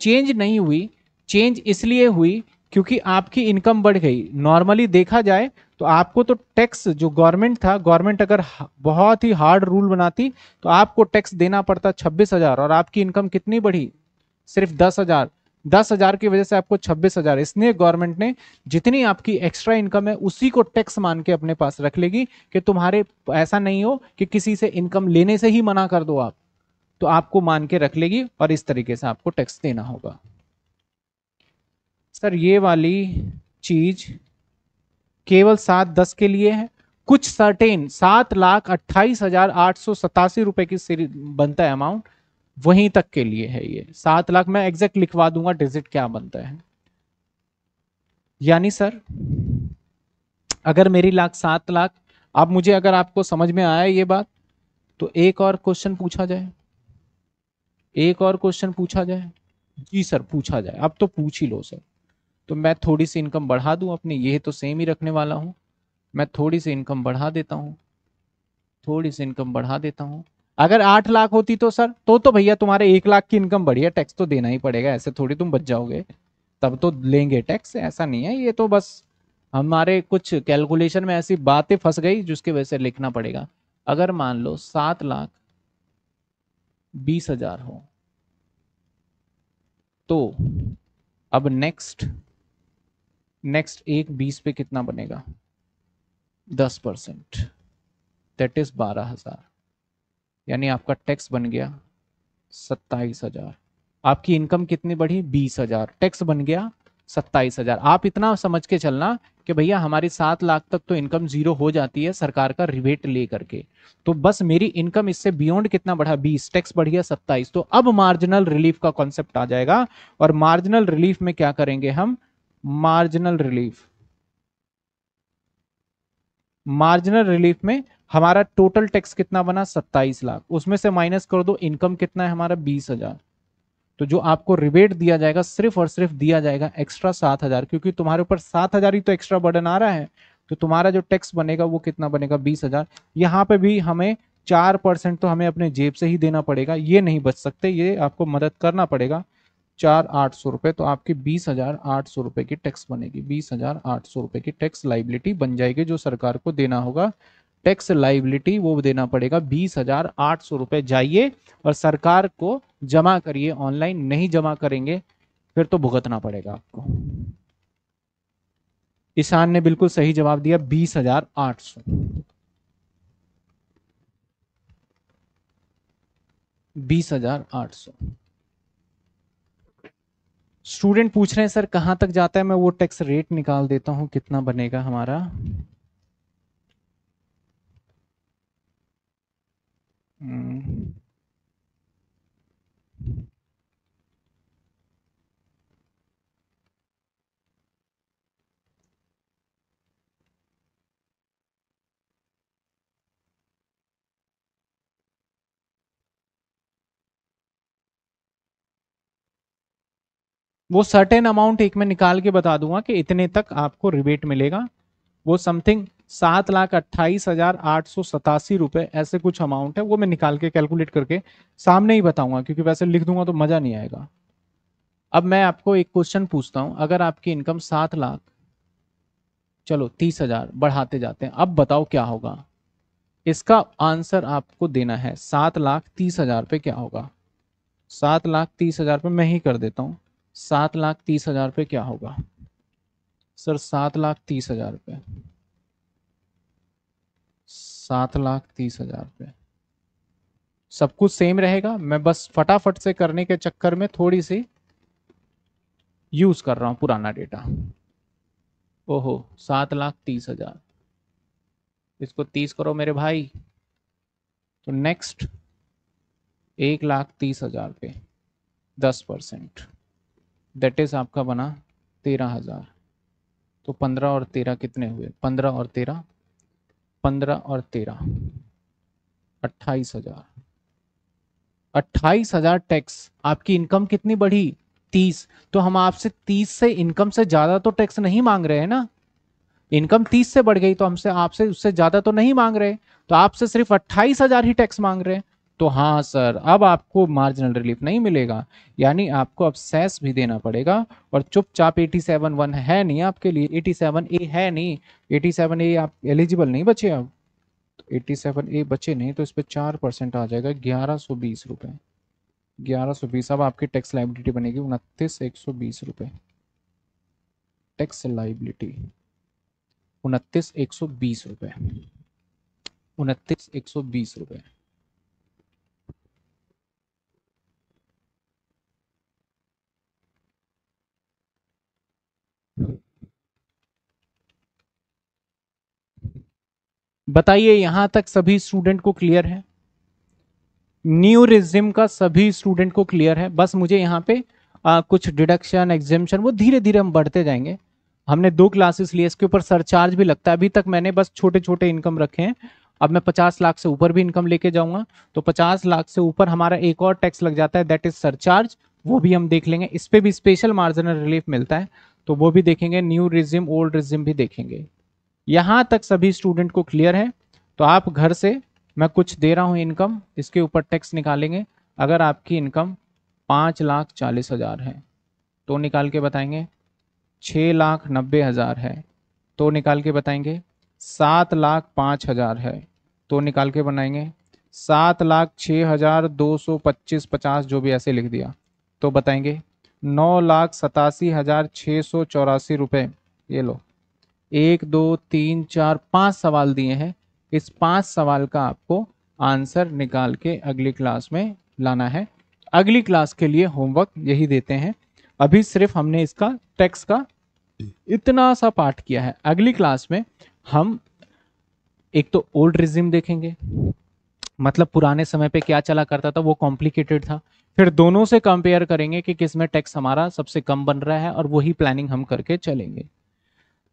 चेंज नहीं हुई चेंज इसलिए हुई क्योंकि आपकी इनकम बढ़ गई नॉर्मली देखा जाए तो आपको तो टैक्स जो गवर्नमेंट था गवर्नमेंट अगर बहुत ही हार्ड रूल बनाती तो आपको टैक्स देना पड़ता छब्बीस हजार और आपकी इनकम कितनी बढ़ी सिर्फ दस हजार दस हजार की वजह से आपको छब्बीस हजार इसलिए गवर्नमेंट ने जितनी आपकी एक्स्ट्रा इनकम है उसी को टैक्स मान के अपने पास रख लेगी कि तुम्हारे ऐसा नहीं हो कि किसी से इनकम लेने से ही मना कर दो आप तो आपको मान के रख लेगी और इस तरीके से आपको टैक्स देना होगा सर ये वाली चीज केवल सात दस के लिए है कुछ सर्टेन सात लाख अट्ठाईस हजार आठ सौ सतासी रुपए की बनता है अमाउंट वहीं तक के लिए है ये सात लाख मैं एग्जैक्ट लिखवा दूंगा डिजिट क्या बनता है यानी सर अगर मेरी लाख सात लाख अब मुझे अगर आपको समझ में आया ये बात तो एक और क्वेश्चन पूछा जाए एक और क्वेश्चन पूछा जाए जी सर पूछा जाए अब तो पूछ ही लो सर तो मैं थोड़ी सी इनकम बढ़ा दूं अपने ये तो सेम ही रखने वाला हूं मैं थोड़ी सी इनकम बढ़ा देता हूं थोड़ी सी इनकम बढ़ा देता हूं अगर आठ लाख होती तो सर तो तो भैया तुम्हारे एक लाख की इनकम बढ़िया टैक्स तो देना ही पड़ेगा ऐसे थोड़ी तुम बच जाओगे तब तो लेंगे टैक्स ऐसा नहीं है ये तो बस हमारे कुछ कैलकुलेशन में ऐसी बातें फंस गई जिसकी वजह से लिखना पड़ेगा अगर मान लो सात लाख बीस हजार हो तो अब नेक्स्ट नेक्स्ट एक बीस पे कितना बनेगा दस परसेंट दैट इज बारह हजार यानी आपका टैक्स बन गया सत्ताईस हजार आपकी इनकम कितनी बढ़ी बीस हजार टैक्स बन गया सत्ताईस हजार आप इतना समझ के चलना कि भैया हमारी सात लाख तक तो इनकम जीरो हो जाती है सरकार का रिबेट ले करके तो बस मेरी इनकम इससे बियॉन्ड कितना बढ़ा बीस टैक्स बढ़ गया सत्ताईस तो अब मार्जिनल रिलीफ का कॉन्सेप्ट आ जाएगा और मार्जिनल रिलीफ में क्या करेंगे हम मार्जिनल रिलीफ मार्जिनल रिलीफ में हमारा टोटल टैक्स कितना बना सत्ताईस लाख उसमें से माइनस कर दो इनकम कितना है हमारा बीस हजार तो जो आपको रिबेट दिया जाएगा सिर्फ और सिर्फ दिया जाएगा एक्स्ट्रा सात हजार क्योंकि तुम्हारे ऊपर सात हजार ही तो एक्स्ट्रा बर्डन आ रहा है तो तुम्हारा जो टैक्स बनेगा वो कितना बनेगा बीस हजार यहाँ पे भी हमें चार परसेंट तो हमें अपने जेब से ही देना पड़ेगा ये नहीं बच सकते ये आपको मदद करना पड़ेगा चार आठ सौ रुपये तो आपकी बीस हजार आठ सौ रुपये की टैक्स बनेगी बीस हजार आठ सौ रुपये की टैक्स लाइबिलिटी बन जाएगी जो सरकार को देना होगा टैक्स लाइबिलिटी वो देना पड़ेगा बीस हजार आठ सौ रुपये जाइए और सरकार को जमा करिए ऑनलाइन नहीं जमा करेंगे फिर तो भुगतना पड़ेगा आपको ईशान ने बिल्कुल सही जवाब दिया बीस हजार आठ सौ बीस हजार आठ सौ स्टूडेंट पूछ रहे हैं सर कहां तक जाता है मैं वो टैक्स रेट निकाल देता हूं कितना बनेगा हमारा Mm. वो सर्टेन अमाउंट एक में निकाल के बता दूंगा कि इतने तक आपको रिबेट मिलेगा वो समथिंग सात लाख अट्ठाईस हजार आठ सौ सतासी रुपए ऐसे कुछ अमाउंट है वो मैं निकाल के कैलकुलेट करके सामने ही बताऊंगा क्योंकि वैसे लिख दूंगा तो मजा नहीं आएगा अब मैं आपको एक क्वेश्चन पूछता हूं अगर आपकी इनकम सात लाख चलो तीस हजार बढ़ाते जाते हैं अब बताओ क्या होगा इसका आंसर आपको देना है सात लाख तीस हजार पे क्या होगा सात लाख तीस हजार पे मैं ही कर देता हूँ सात लाख तीस हजार पे क्या होगा सर सात लाख तीस हजार पे सात लाख तीस हजार रुपये सब कुछ सेम रहेगा मैं बस फटाफट से करने के चक्कर में थोड़ी सी यूज कर रहा हूँ पुराना डेटा ओहो सात लाख तीस हजार इसको तीस करो मेरे भाई तो नेक्स्ट एक लाख तीस हजार पे दस परसेंट दैट इज आपका बना तेरह हजार तो पंद्रह और तेरह कितने हुए पंद्रह और तेरह पंद्रह और तेरह अट्ठाईस हजार अट्ठाईस हजार टैक्स आपकी इनकम कितनी बढ़ी तीस तो हम आपसे तीस से इनकम से ज्यादा तो टैक्स नहीं मांग रहे हैं ना इनकम तीस से बढ़ गई तो हमसे आपसे उससे ज्यादा तो नहीं मांग रहे तो आपसे सिर्फ अट्ठाईस हजार ही टैक्स मांग रहे हैं तो हाँ सर अब आपको मार्जिनल रिलीफ नहीं मिलेगा यानी आपको अब सेस भी देना पड़ेगा और चुपचाप 87 सेवन वन है नहीं आपके लिए एटी सेवन ए है नहीं 87 सेवन ए आप एलिजिबल नहीं बचे अब तो 87 सेवन ए बचे नहीं तो इस पर चार परसेंट आ जाएगा ग्यारह सौ बीस रुपये ग्यारह सौ बीस अब आपकी टैक्स लाइबिलिटी बनेगी उनतीस एक सौ बीस रुपये टैक्स लाइबिलिटी उनतीस एक सौ बीस रुपये उनतीस एक सौ बीस रुपये बताइए यहां तक सभी स्टूडेंट को क्लियर है न्यूरिज्म का सभी स्टूडेंट को क्लियर है बस मुझे यहाँ पे आ, कुछ डिडक्शन एग्जेम्पन वो धीरे धीरे हम बढ़ते जाएंगे हमने दो क्लासेस लिए इसके ऊपर सरचार्ज भी लगता है अभी तक मैंने बस छोटे छोटे इनकम रखे हैं अब मैं 50 लाख से ऊपर भी इनकम लेके जाऊंगा तो 50 लाख से ऊपर हमारा एक और टैक्स लग जाता है दैट इज सरचार्ज वो भी हम देख लेंगे इस पर भी स्पेशल मार्जिनल रिलीफ मिलता है तो वो भी देखेंगे न्यू रिज्यूम ओल्ड रिज्यूम भी देखेंगे यहाँ तक सभी स्टूडेंट को क्लियर है तो आप घर से मैं कुछ दे रहा हूँ इनकम इसके ऊपर टैक्स निकालेंगे अगर आपकी इनकम पाँच लाख चालीस हज़ार है तो निकाल के बताएंगे छः लाख नब्बे हज़ार है तो निकाल के बताएंगे सात लाख पाँच हज़ार है तो निकाल के बनाएंगे सात लाख छः हज़ार दो सौ पच्चीस पचास जो भी ऐसे लिख दिया तो बताएंगे नौ लाख सतासी हज़ार छः सौ चौरासी रुपये ये लो एक दो तीन चार पांच सवाल दिए हैं इस पांच सवाल का आपको आंसर निकाल के अगली क्लास में लाना है अगली क्लास के लिए होमवर्क यही देते हैं अभी सिर्फ हमने इसका टेक्स्ट का इतना सा पाठ किया है अगली क्लास में हम एक तो ओल्ड रिजिम देखेंगे मतलब पुराने समय पे क्या चला करता था वो कॉम्प्लिकेटेड था फिर दोनों से कंपेयर करेंगे कि किसमें टैक्स हमारा सबसे कम बन रहा है और वही प्लानिंग हम करके चलेंगे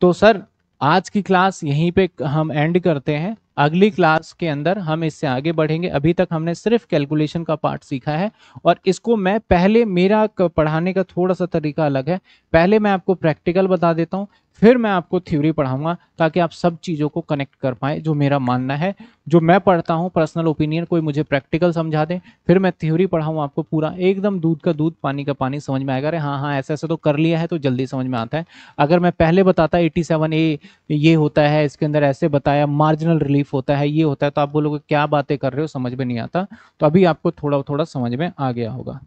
तो सर आज की क्लास यहीं पे हम एंड करते हैं अगली क्लास के अंदर हम इससे आगे बढ़ेंगे अभी तक हमने सिर्फ कैलकुलेशन का पार्ट सीखा है और इसको मैं पहले मेरा पढ़ाने का थोड़ा सा तरीका अलग है पहले मैं आपको प्रैक्टिकल बता देता हूँ फिर मैं आपको थ्योरी पढ़ाऊंगा ताकि आप सब चीज़ों को कनेक्ट कर पाएँ जो मेरा मानना है जो मैं पढ़ता हूँ पर्सनल ओपिनियन कोई मुझे प्रैक्टिकल समझा दे फिर मैं थ्योरी पढ़ाऊँ आपको पूरा एकदम दूध का दूध पानी का पानी समझ में आएगा अरे हाँ हाँ ऐसा ऐसा तो कर लिया है तो जल्दी समझ में आता है अगर मैं पहले बताता एटी सेवन ए ये होता है इसके अंदर ऐसे बताया मार्जिनल रिलीफ होता है ये होता है तो आप बोलोगे क्या बातें कर रहे हो समझ में नहीं आता तो अभी आपको थोड़ा थोड़ा समझ में आ गया होगा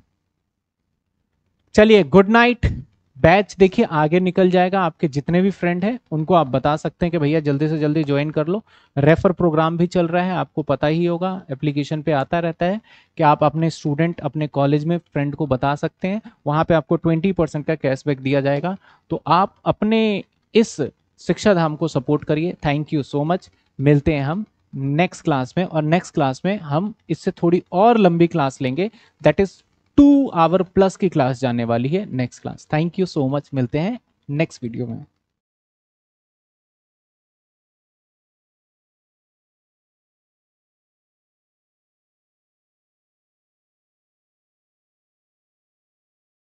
चलिए गुड नाइट बैच देखिए आगे निकल जाएगा आपके जितने भी फ्रेंड हैं उनको आप बता सकते हैं कि भैया जल्दी से जल्दी ज्वाइन कर लो रेफर प्रोग्राम भी चल रहा है आपको पता ही होगा एप्लीकेशन पे आता रहता है कि आप अपने स्टूडेंट अपने कॉलेज में फ्रेंड को बता सकते हैं वहाँ पे आपको 20 परसेंट का कैशबैक दिया जाएगा तो आप अपने इस शिक्षा धाम को सपोर्ट करिए थैंक यू सो मच मिलते हैं हम नेक्स्ट क्लास में और नेक्स्ट क्लास में हम इससे थोड़ी और लंबी क्लास लेंगे that is two hour plus की क्लास जाने वाली है next class thank you so much मिलते हैं नेक्स्ट वीडियो में